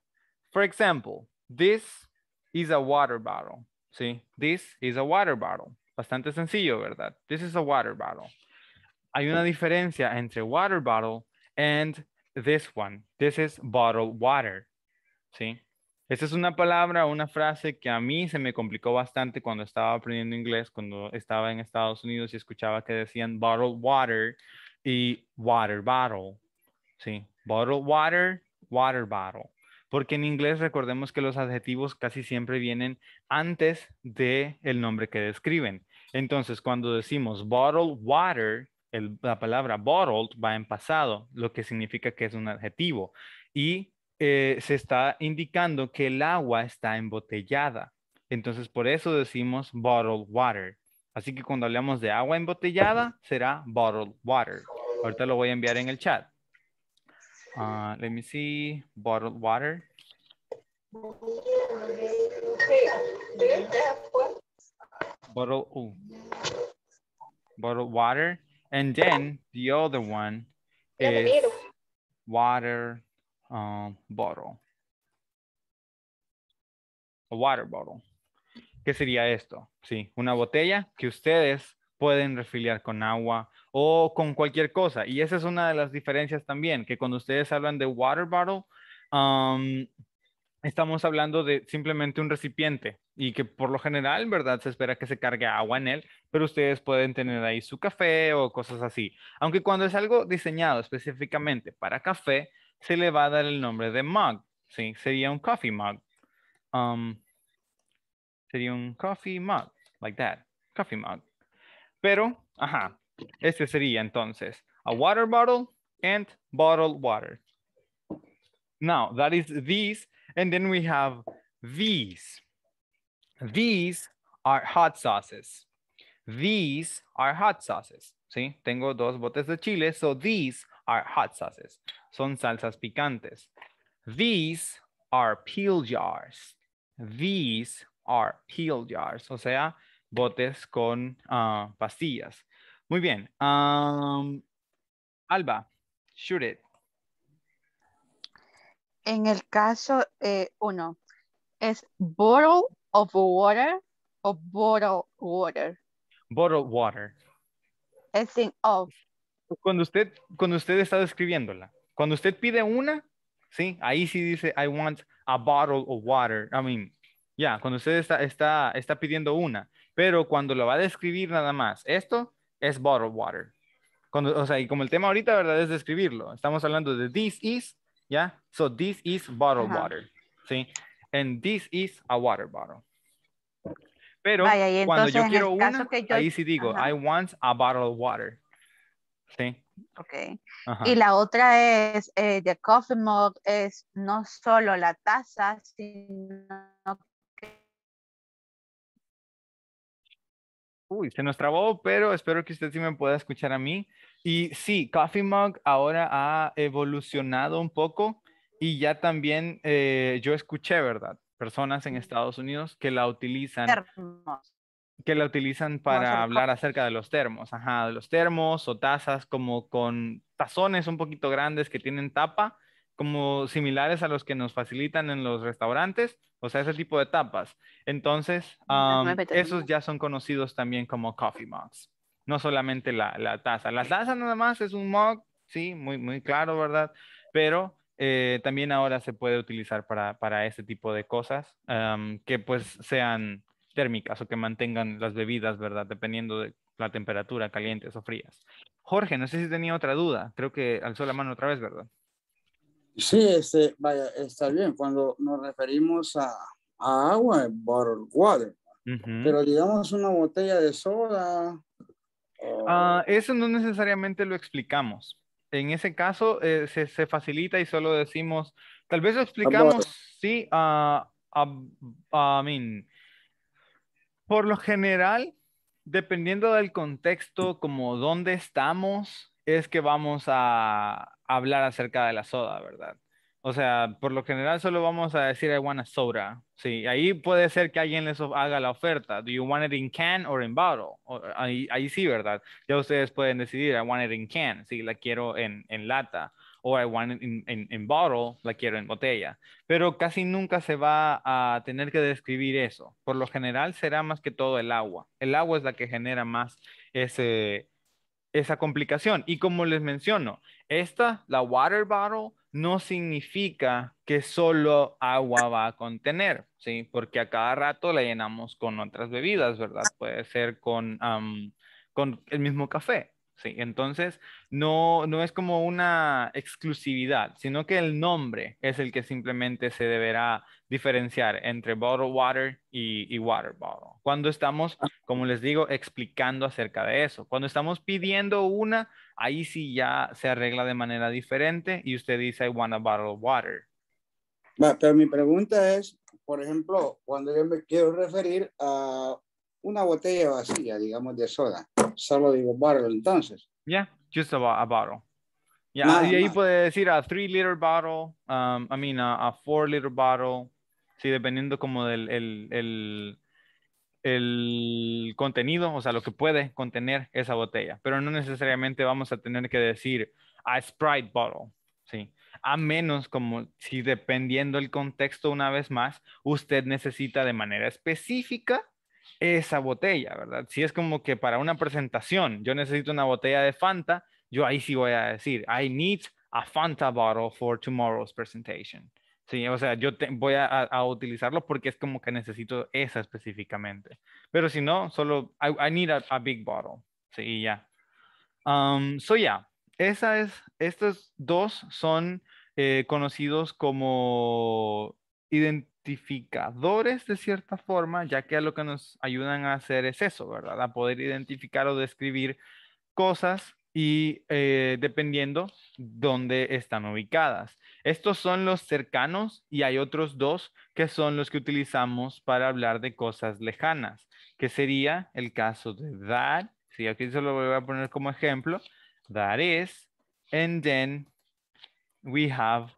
For example, this is a water bottle. See, this is a water bottle. Bastante sencillo, ¿verdad? This is a water bottle. Hay una diferencia entre water bottle and this one. This is bottled water. ¿Sí? Esta es una palabra, una frase que a mí se me complicó bastante cuando estaba aprendiendo inglés, cuando estaba en Estados Unidos y escuchaba que decían bottled water y water bottle. Sí, bottled water, water bottle porque en inglés recordemos que los adjetivos casi siempre vienen antes de el nombre que describen. Entonces, cuando decimos bottled water, la palabra bottled va en pasado, lo que significa que es un adjetivo. Y eh, se está indicando que el agua está embotellada. Entonces, por eso decimos bottled water. Así que cuando hablamos de agua embotellada, será bottled water. Ahorita lo voy a enviar en el chat. Uh, let me see, bottled water. Bottled, water. And then the other one is water um, bottle. A water bottle. ¿Qué sería esto? Sí, una botella que ustedes pueden refiliar con agua o con cualquier cosa. Y esa es una de las diferencias también, que cuando ustedes hablan de water bottle, estamos hablando de simplemente un recipiente y que por lo general, ¿verdad? Se espera que se cargue agua en él, pero ustedes pueden tener ahí su café o cosas así. Aunque cuando es algo diseñado específicamente para café, se le va a dar el nombre de mug, ¿sí? Sería un coffee mug. sería un coffee mug, like that, coffee mug. Pero, ajá, este sería entonces a water bottle and bottled water. Now, that is these, and then we have these. These are hot sauces. These are hot sauces. ¿Sí? Tengo dos botes de chile, so these are hot sauces. Son salsas picantes. These are peel jars. These are peel jars. O sea, botes con uh, pastillas. Muy bien. Alba, shoot it. En el caso eh, uno, es bottle of water o bottle water. Bottle water. Es think of. Cuando usted, cuando usted está describiéndola, cuando usted pide una, sí, ahí sí dice I want a bottle of water. I mean, ya, cuando usted está, está pidiendo una. Pero cuando lo va a describir nada más, esto es bottled water. o sea, y como el tema ahorita, ¿verdad? Es describirlo. Estamos hablando de this is, ¿ya? So this is bottled water, ¿sí? And this is a water bottle. Pero cuando yo quiero una, ahí sí digo, I want a bottle water. Sí. Ok. Y la otra es, eh, the coffee mug es no solo la taza, sino Uy, se nos trabó, pero espero que usted sí me pueda escuchar a mí. Y sí, Coffee Mug ahora ha evolucionado un poco y ya también eh, yo escuché, ¿verdad? Personas en Estados Unidos que la utilizan. Que la utilizan para hablar acerca de los termos, ajá, de los termos o tazas como con tazones un poquito grandes que tienen tapa como similares a los que nos facilitan en los restaurantes, o sea, ese tipo de tapas. Entonces, esos ya son conocidos también como coffee mugs, no solamente la, la, taza. La taza nada más es un mug, sí, muy, muy claro, ¿verdad? Pero eh, también ahora se puede utilizar para, para este tipo de cosas que pues sean térmicas o que mantengan las bebidas, ¿verdad? Dependiendo de la temperatura, calientes o frías. Jorge, no sé si tenía otra duda. Creo que alzó la mano otra vez, ¿verdad? Sí, este, está bien. Cuando nos referimos a, agua, es water. Pero digamos una botella de soda. Ah, eso no necesariamente lo explicamos. En ese caso eh, se, se, facilita y solo decimos, tal vez lo ah, explicamos, sí, a, a, mí. Por lo general, dependiendo del contexto, como dónde estamos, es que vamos a, hablar acerca de la soda, ¿verdad? O sea, por lo general solo vamos a decir I want a soda. Sí, ahí puede ser que alguien les haga la oferta. Do you want it in can or in bottle? ahí, sí, ¿verdad? Ya ustedes pueden decidir I want it in can, sí, la quiero en, lata. O I want it in, bottle, la quiero en botella. Pero casi nunca se va a tener que describir eso. Por lo general será más que todo el agua. El agua es la que genera más ese, esa complicación. Y como les menciono, esta, la water bottle, no significa que solo agua va a contener, ¿sí? Porque a cada rato la llenamos con otras bebidas, ¿verdad? Puede ser con, con el mismo café, ¿sí? Entonces, no, no es como una exclusividad, sino que el nombre es el que simplemente se deberá diferenciar entre bottle water y water bottle. Cuando estamos, como les digo, explicando acerca de eso, cuando estamos pidiendo una ahí sí ya se arregla de manera diferente y usted dice, I want a bottle of water. Pero mi pregunta es, por ejemplo, cuando yo me quiero referir a una botella vacía, digamos, de soda, solo digo bottle entonces. Yeah, just a, a bottle. Ya. y ahí puede decir a three liter bottle, um, I mean a four liter bottle, sí, dependiendo como del el, el el contenido, o sea, lo que puede contener esa botella, pero no necesariamente vamos a tener que decir a ah, Sprite bottle, ¿sí? A menos como si dependiendo el contexto una vez más, usted necesita de manera específica esa botella, ¿verdad? Si es como que para una presentación yo necesito una botella de Fanta, yo ahí sí voy a decir, I need a Fanta bottle for tomorrow's presentation. Sí, o sea, yo voy a, utilizarlo porque es como que necesito esa específicamente. Pero si no, solo, I, need a, big bottle. Sí, ya. Um, so, ya, yeah. es, estos dos son eh, conocidos como identificadores de cierta forma, ya que lo que nos ayudan a hacer es eso, ¿verdad? A poder identificar o describir cosas y eh, dependiendo dónde están ubicadas. Estos son los cercanos y hay otros dos que son los que utilizamos para hablar de cosas lejanas, que sería el caso de that, aquí se lo voy a poner como ejemplo, that is, and then we have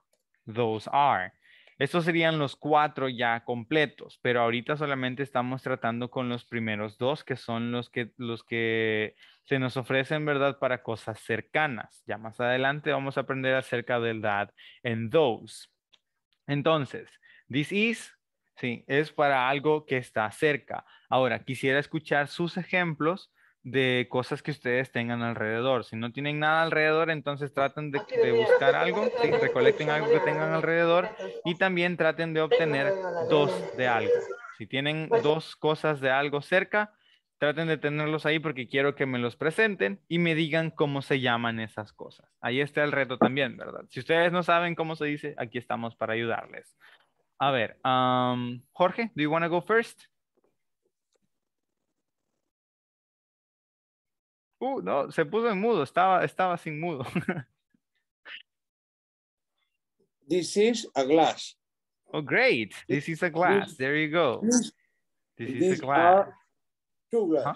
those are. Estos serían los cuatro ya completos, pero ahorita solamente estamos tratando con los primeros dos, que son los que, los que se nos ofrecen, ¿verdad? Para cosas cercanas. Ya más adelante vamos a aprender acerca del that en those. Entonces, this is, sí, es para algo que está cerca. Ahora, quisiera escuchar sus ejemplos de cosas que ustedes tengan alrededor. Si no tienen nada alrededor, entonces traten de, ah, buscar algo, recolecten algo que tengan alrededor y también traten de obtener dos de algo. Si tienen pues dos cosas de algo cerca, traten de tenerlos ahí porque quiero que me los presenten y me digan cómo se llaman esas cosas. Ahí está el reto también, ¿verdad? Si ustedes no saben cómo se dice, aquí estamos para ayudarles. A ver, Jorge, do you want to go first? Uh, no, se puso en mudo, estaba, estaba sin mudo. This is a glass. Oh, great. This is a glass. There you go. This is a glass. Are two glasses. Huh?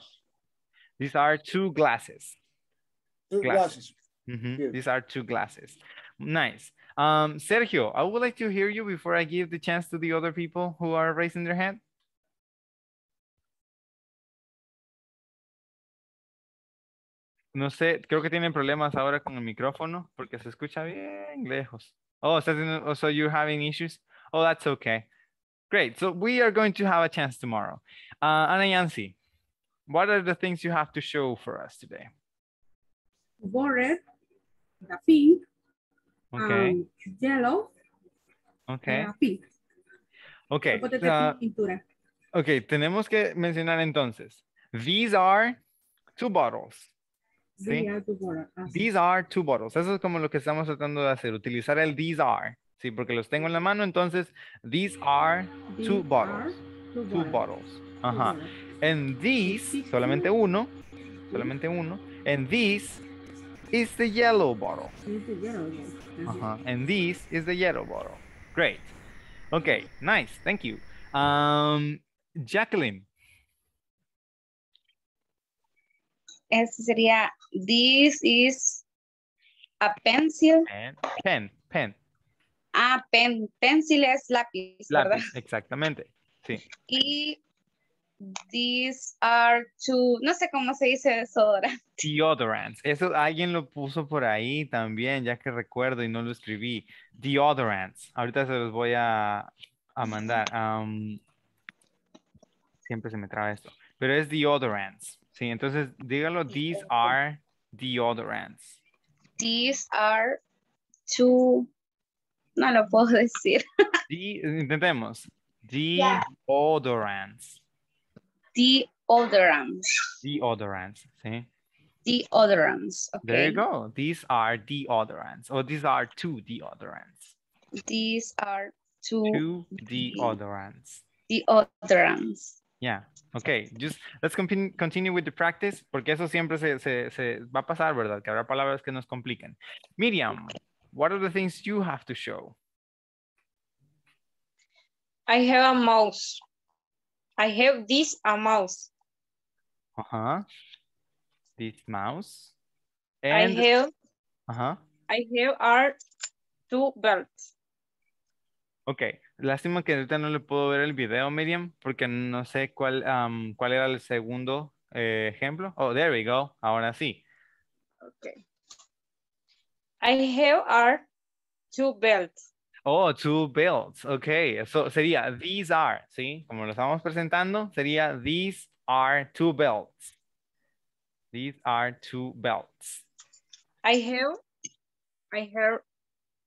These are two glasses. Two glasses. glasses. Mm -hmm. These are two glasses. Nice. Um, Sergio, I would like to hear you before I give the chance to the other people who are raising their hand. No sé, creo que tienen problemas ahora con el micrófono porque se escucha bien lejos. Oh, oh, so you're having issues? Oh, that's okay. Great. So we are going to have a chance tomorrow. Ah, Ana Yancy, what are the things you have to show for us today? Bored, pink, okay. Um, yellow, okay. pink. Okay. Uh, okay, tenemos que mencionar entonces. These are two bottles. Ah, these are two bottles. Eso es como lo que estamos tratando de hacer, utilizar el these are. Sí, porque los tengo en la mano, entonces these are two bottles. two, bottles. Ajá. And these, solamente uno, solamente uno. And this is the yellow bottle. Ajá. And this is the yellow bottle. Great. Okay, nice. Thank you. Um, Jacqueline, este sería, this is a pencil. Pen, pen. pen. Ah, pen, pencil es lápiz, ¿verdad? Exactamente, sí. Y these are two, no sé cómo se dice eso Deodorants. Eso alguien lo puso por ahí también, ya que recuerdo y no lo escribí. Deodorants. Ahorita se los voy a, mandar. siempre se me traba esto. Pero es deodorants. Sí, entonces dígalo, these are deodorants. These are two, no lo puedo decir. intentemos. Deodorants. Deodorants. Deodorants, sí. Deodorants, okay. There you go. These are deodorants, or these are two deodorants. These are two, two deodorants. Deodorants. Yeah, ok. Just, let's continue, with the practice, porque eso siempre se, se, se, va a pasar, ¿verdad? Que habrá palabras que nos Miriam, what are the things you have to show? I have a mouse. I have this a mouse. Uh-huh. This mouse. And I have uh-huh. I have are two belts. Okay. Lástima que ahorita no le puedo ver el video, Miriam, porque no sé cuál, cuál era el segundo eh, ejemplo. Oh, there we go. Ahora sí. Okay. I have are two belts. Oh, two belts. Okay. So sería these are, ¿sí? Como lo estamos presentando, sería these are two belts. These are two belts. I have, I have,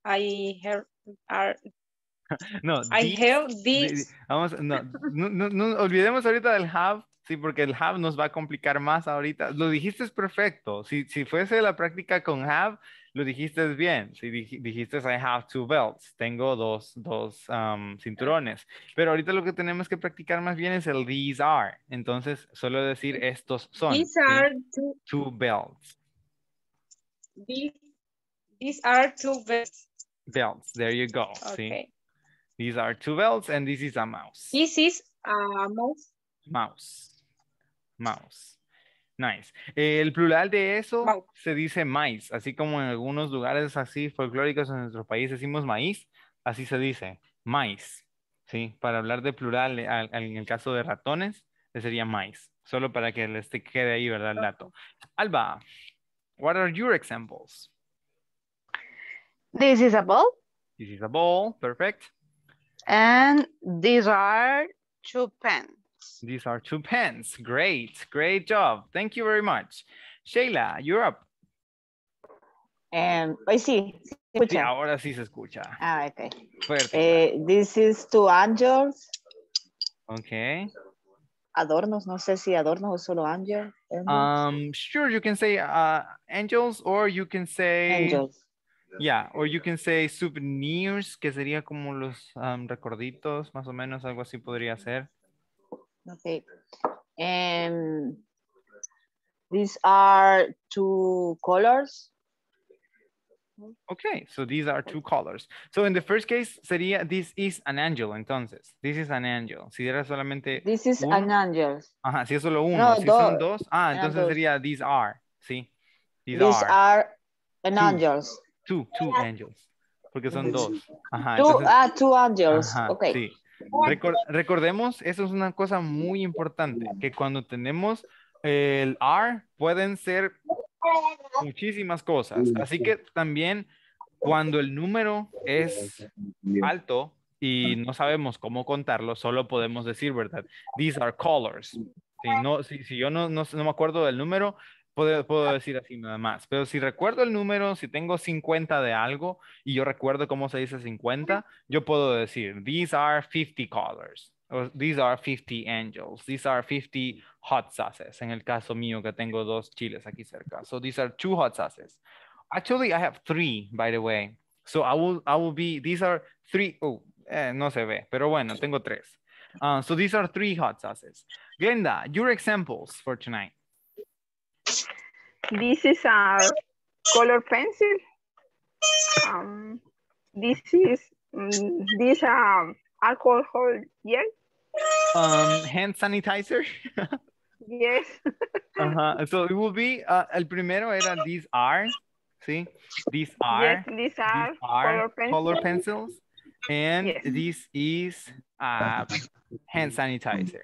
I have are No, Vamos, no, no, no, olvidemos ahorita del have, sí, porque el have nos va a complicar más ahorita. Lo dijiste perfecto. Si, si fuese la práctica con have, lo dijiste bien. Si dijiste I have two belts, tengo dos, dos cinturones. Pero ahorita lo que tenemos que practicar más bien es el these are. Entonces, solo decir estos son. These are two, belts. These, are two belts. Belts, there you go. ¿sí? These are two bells and this is a mouse. This is a mouse. Mouse. Mouse. Nice. El plural de eso se dice maíz, así como en algunos lugares así folclóricos en nuestro país decimos maíz, así se dice, maíz. Sí, para hablar de plural, eh, en el caso de ratones, sería maíz. Solo para que les quede ahí, ¿verdad? El dato. Alba, what are your examples? This is a ball. This is a ball, perfect. And these are two pens. These are two pens. Great, great job. Thank you very much. Sheila, you're up. Um, I see. Sí, ahora sí se escucha. Ah, okay. Fuerte, eh, This is two angels. Okay. Adornos, no sé si adornos o solo angel. Um, sure, you can say uh, angels or you can say... Angels. Yeah, or you eh, can say souvenirs, que sería como los recorditos, más o menos, algo así podría ser. Okay. Em, these are two colors. Okay, so these are two colors. So in the first case sería this is an angel, entonces. This is an angel. Si era solamente This is an angel. Ajá, si es solo uno, si son dos, ah, entonces sería these are, ¿sí? These, are, an angels. Two, angels. Porque son dos. two, ah, two angels. recordemos, eso es una cosa muy importante, que cuando tenemos el R pueden ser muchísimas cosas. Así que también cuando el número es alto y no sabemos cómo contarlo, solo podemos decir, ¿verdad? These are colors. Si, no, si, yo no, no me acuerdo del número, Puedo, decir así nada más. Pero si recuerdo el número, si tengo 50 de algo y yo recuerdo cómo se dice 50, yo puedo decir, these are 50 colors, these are 50 angels, these are 50 hot sauces. En el caso mío que tengo dos chiles aquí cerca. So these are two hot sauces. Actually, I have three, by the way. So I will, I will be, these are three, oh, eh, no se ve, pero bueno, tengo tres. Ah, so these are three hot sauces. Glenda, your examples for tonight. This is a color pencil. Um, this is mm, this um alcohol gel. Um, hand sanitizer. yes. uh -huh. So it will be uh, el primero era these are, see, these are, yes, these are, these are color, pencil. color, pencils, and yes. this is uh, hand sanitizer.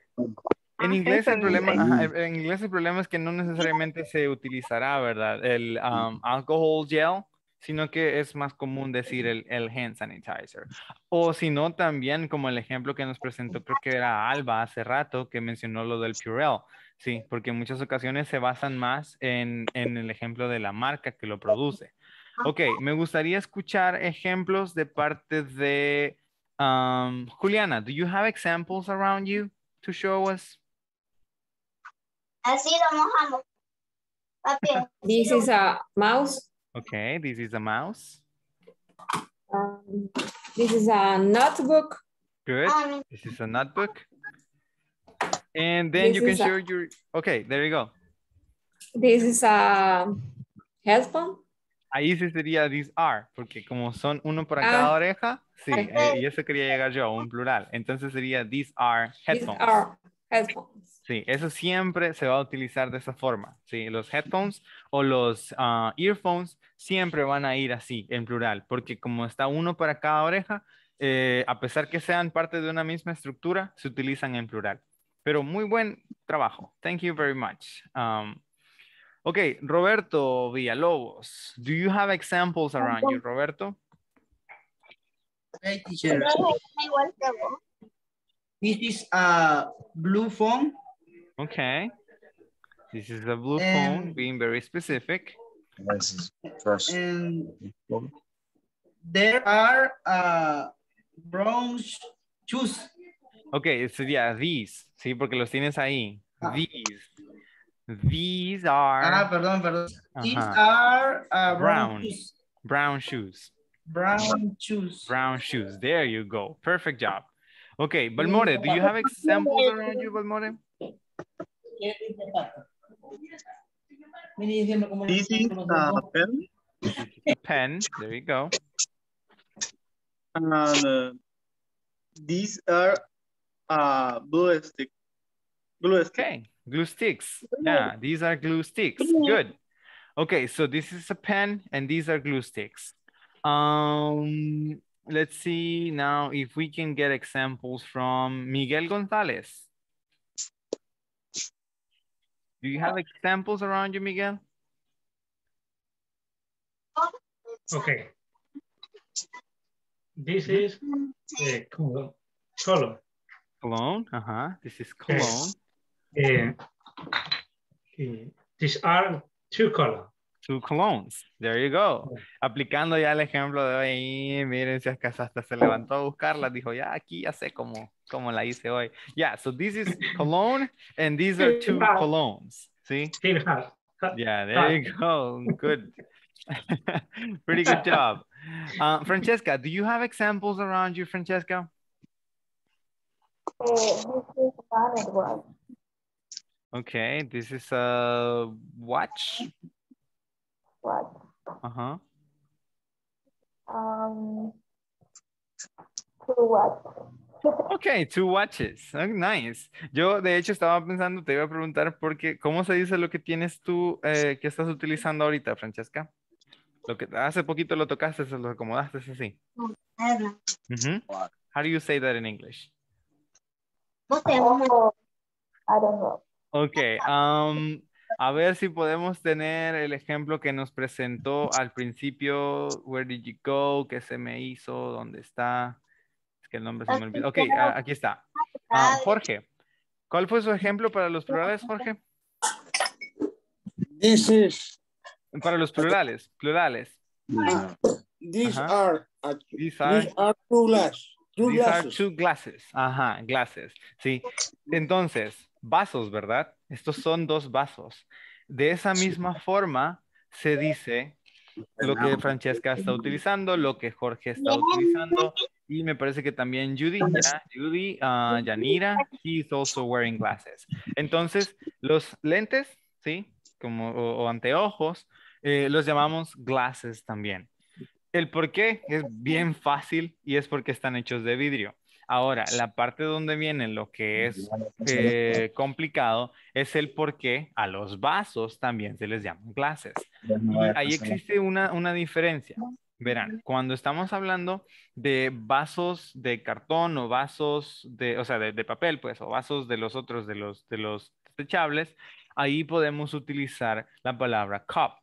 En ah, inglés, el problema, en inglés el problema es que no necesariamente se utilizará, ¿verdad? El um, alcohol gel, sino que es más común decir el, el hand sanitizer. O si no, también como el ejemplo que nos presentó, creo que era Alba hace rato, que mencionó lo del Purell. Sí, porque en muchas ocasiones se basan más en, en el ejemplo de la marca que lo produce. Ok, me gustaría escuchar ejemplos de parte de um, Juliana. Do you have examples around you to show us? Así lo mojamos. This is a mouse. Okay, this is a mouse. Um, this is a notebook. Good. Ah, this is a notebook. And then you can show your, okay, there you go. This is a headphone. Ahí sí sería these are, porque como son uno por cada ah. oreja, sí, eh, y eso quería llegar yo, a un plural. Entonces sería these are headphones. Headphones. Sí, eso siempre se va a utilizar de esa forma. Sí, los headphones o los ah, earphones siempre van a ir así, en plural, porque como está uno para cada oreja, eh, a pesar que sean parte de una misma estructura, se utilizan en plural. Pero muy buen trabajo. Thank you very much. Um, ok, Roberto Villalobos, do you have examples around you, Roberto? teacher. This is a blue phone. Okay. This is a blue and, phone, being very specific. First. And there are uh, brown shoes. Okay, so yeah, these. Sí, porque los tienes ahí. Ah. These. These are... Ah, perdón, perdón. Uh -huh. These are uh, brown, brown shoes. Brown shoes. Brown shoes. Brown shoes. There you go. Perfect job. Okay, Balmore, do you have examples around you, Balmore? This is a pen. pen, there you go. And uh, these are uh, glue sticks. Glue stick. Okay, glue sticks. Yeah, these are glue sticks. Good. Okay, so this is a pen and these are glue sticks. Um, let's see now if we can get examples from Miguel Gonzalez. Do you have examples around you, Miguel? Okay. This is uh, eh, Cologne. Cologne, uh-huh. This is eh, Cologne. Uh, eh, these are two color two clones. There you go. Aplicando ya el ejemplo de hoy, miren si es que hasta se levantó a buscarla, dijo, ya aquí ya sé cómo, cómo la hice hoy. Yeah, so this is cologne and these are two colognes. See? Yeah, there you go. Good. Pretty good job. Uh, Francesca, do you have examples around you, Francesca? Eh, okay, this is a watch. Um, what? Ok, two watches. Oh, nice. Yo, de hecho, estaba pensando, te iba a preguntar, porque, ¿cómo se dice lo que tienes tú, eh, que estás utilizando ahorita, Francesca? Lo que hace poquito lo tocaste, se lo acomodaste, así. How do you say that in English? No oh, I don't know. Okay. Um, a ver si podemos tener el ejemplo que nos presentó al principio, Where did you go? ¿Qué se me hizo? ¿Dónde está? Es que el nombre se me olvidó. Ok, aquí está. Ah, Jorge, ¿cuál fue su ejemplo para los plurales, Jorge? This is. Para los plurales, plurales. these, are, these are, two glasses. These are two glasses. Ajá, glasses. Sí. Entonces, vasos, ¿verdad? Estos son dos vasos. De esa misma forma se dice lo que Francesca está utilizando, lo que Jorge está utilizando, y me parece que también Judy, Judy, ah, he's also wearing glasses. Entonces, los lentes, ¿sí? Como, o, anteojos, eh, los llamamos glasses también. El por qué es bien fácil y es porque están hechos de vidrio. Ahora, la parte donde viene lo que es pues, eh, complicado es el por qué a los vasos también se les llaman clases. ahí existe una, una diferencia. Verán, cuando estamos hablando de vasos de cartón o vasos de, o sea, de, de papel, pues, o vasos de los otros, de los, de los desechables, ahí podemos utilizar la palabra cup,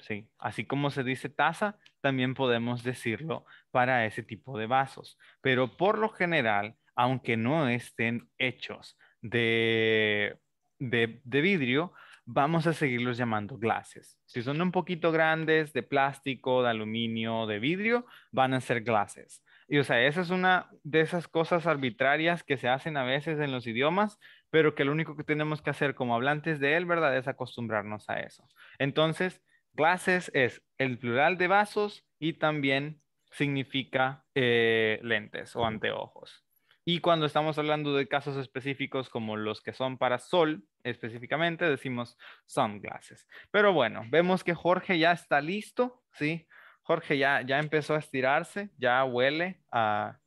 ¿sí? Así como se dice taza, también podemos decirlo para ese tipo de vasos. Pero por lo general, aunque no estén hechos de, vidrio, vamos a seguirlos llamando glasses. Si son un poquito grandes, de plástico, de aluminio, de vidrio, van a ser glasses. Y o sea, esa es una de esas cosas arbitrarias que se hacen a veces en los idiomas, pero que lo único que tenemos que hacer como hablantes de él, ¿verdad? Es acostumbrarnos a eso. Entonces, glasses es el plural de vasos y también significa eh, lentes o anteojos. Y cuando estamos hablando de casos específicos como los que son para sol, específicamente decimos sunglasses. Pero bueno, vemos que Jorge ya está listo, ¿sí? Jorge ya, ya empezó a estirarse, ya huele a,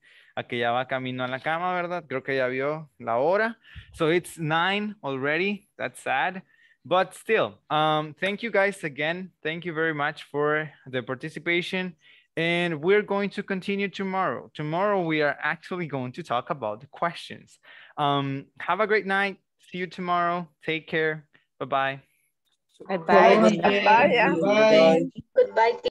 que ya va camino a la cama, ¿verdad? Creo que ya vio la hora. So it's nine already. That's sad. But still, um, thank you guys again. Thank you very much for the participation. and we're going to continue tomorrow. Tomorrow, we are actually going to talk about the questions. Um, have a great night. See you tomorrow. Take care. Bye-bye. Bye-bye. Bye-bye. Bye-bye.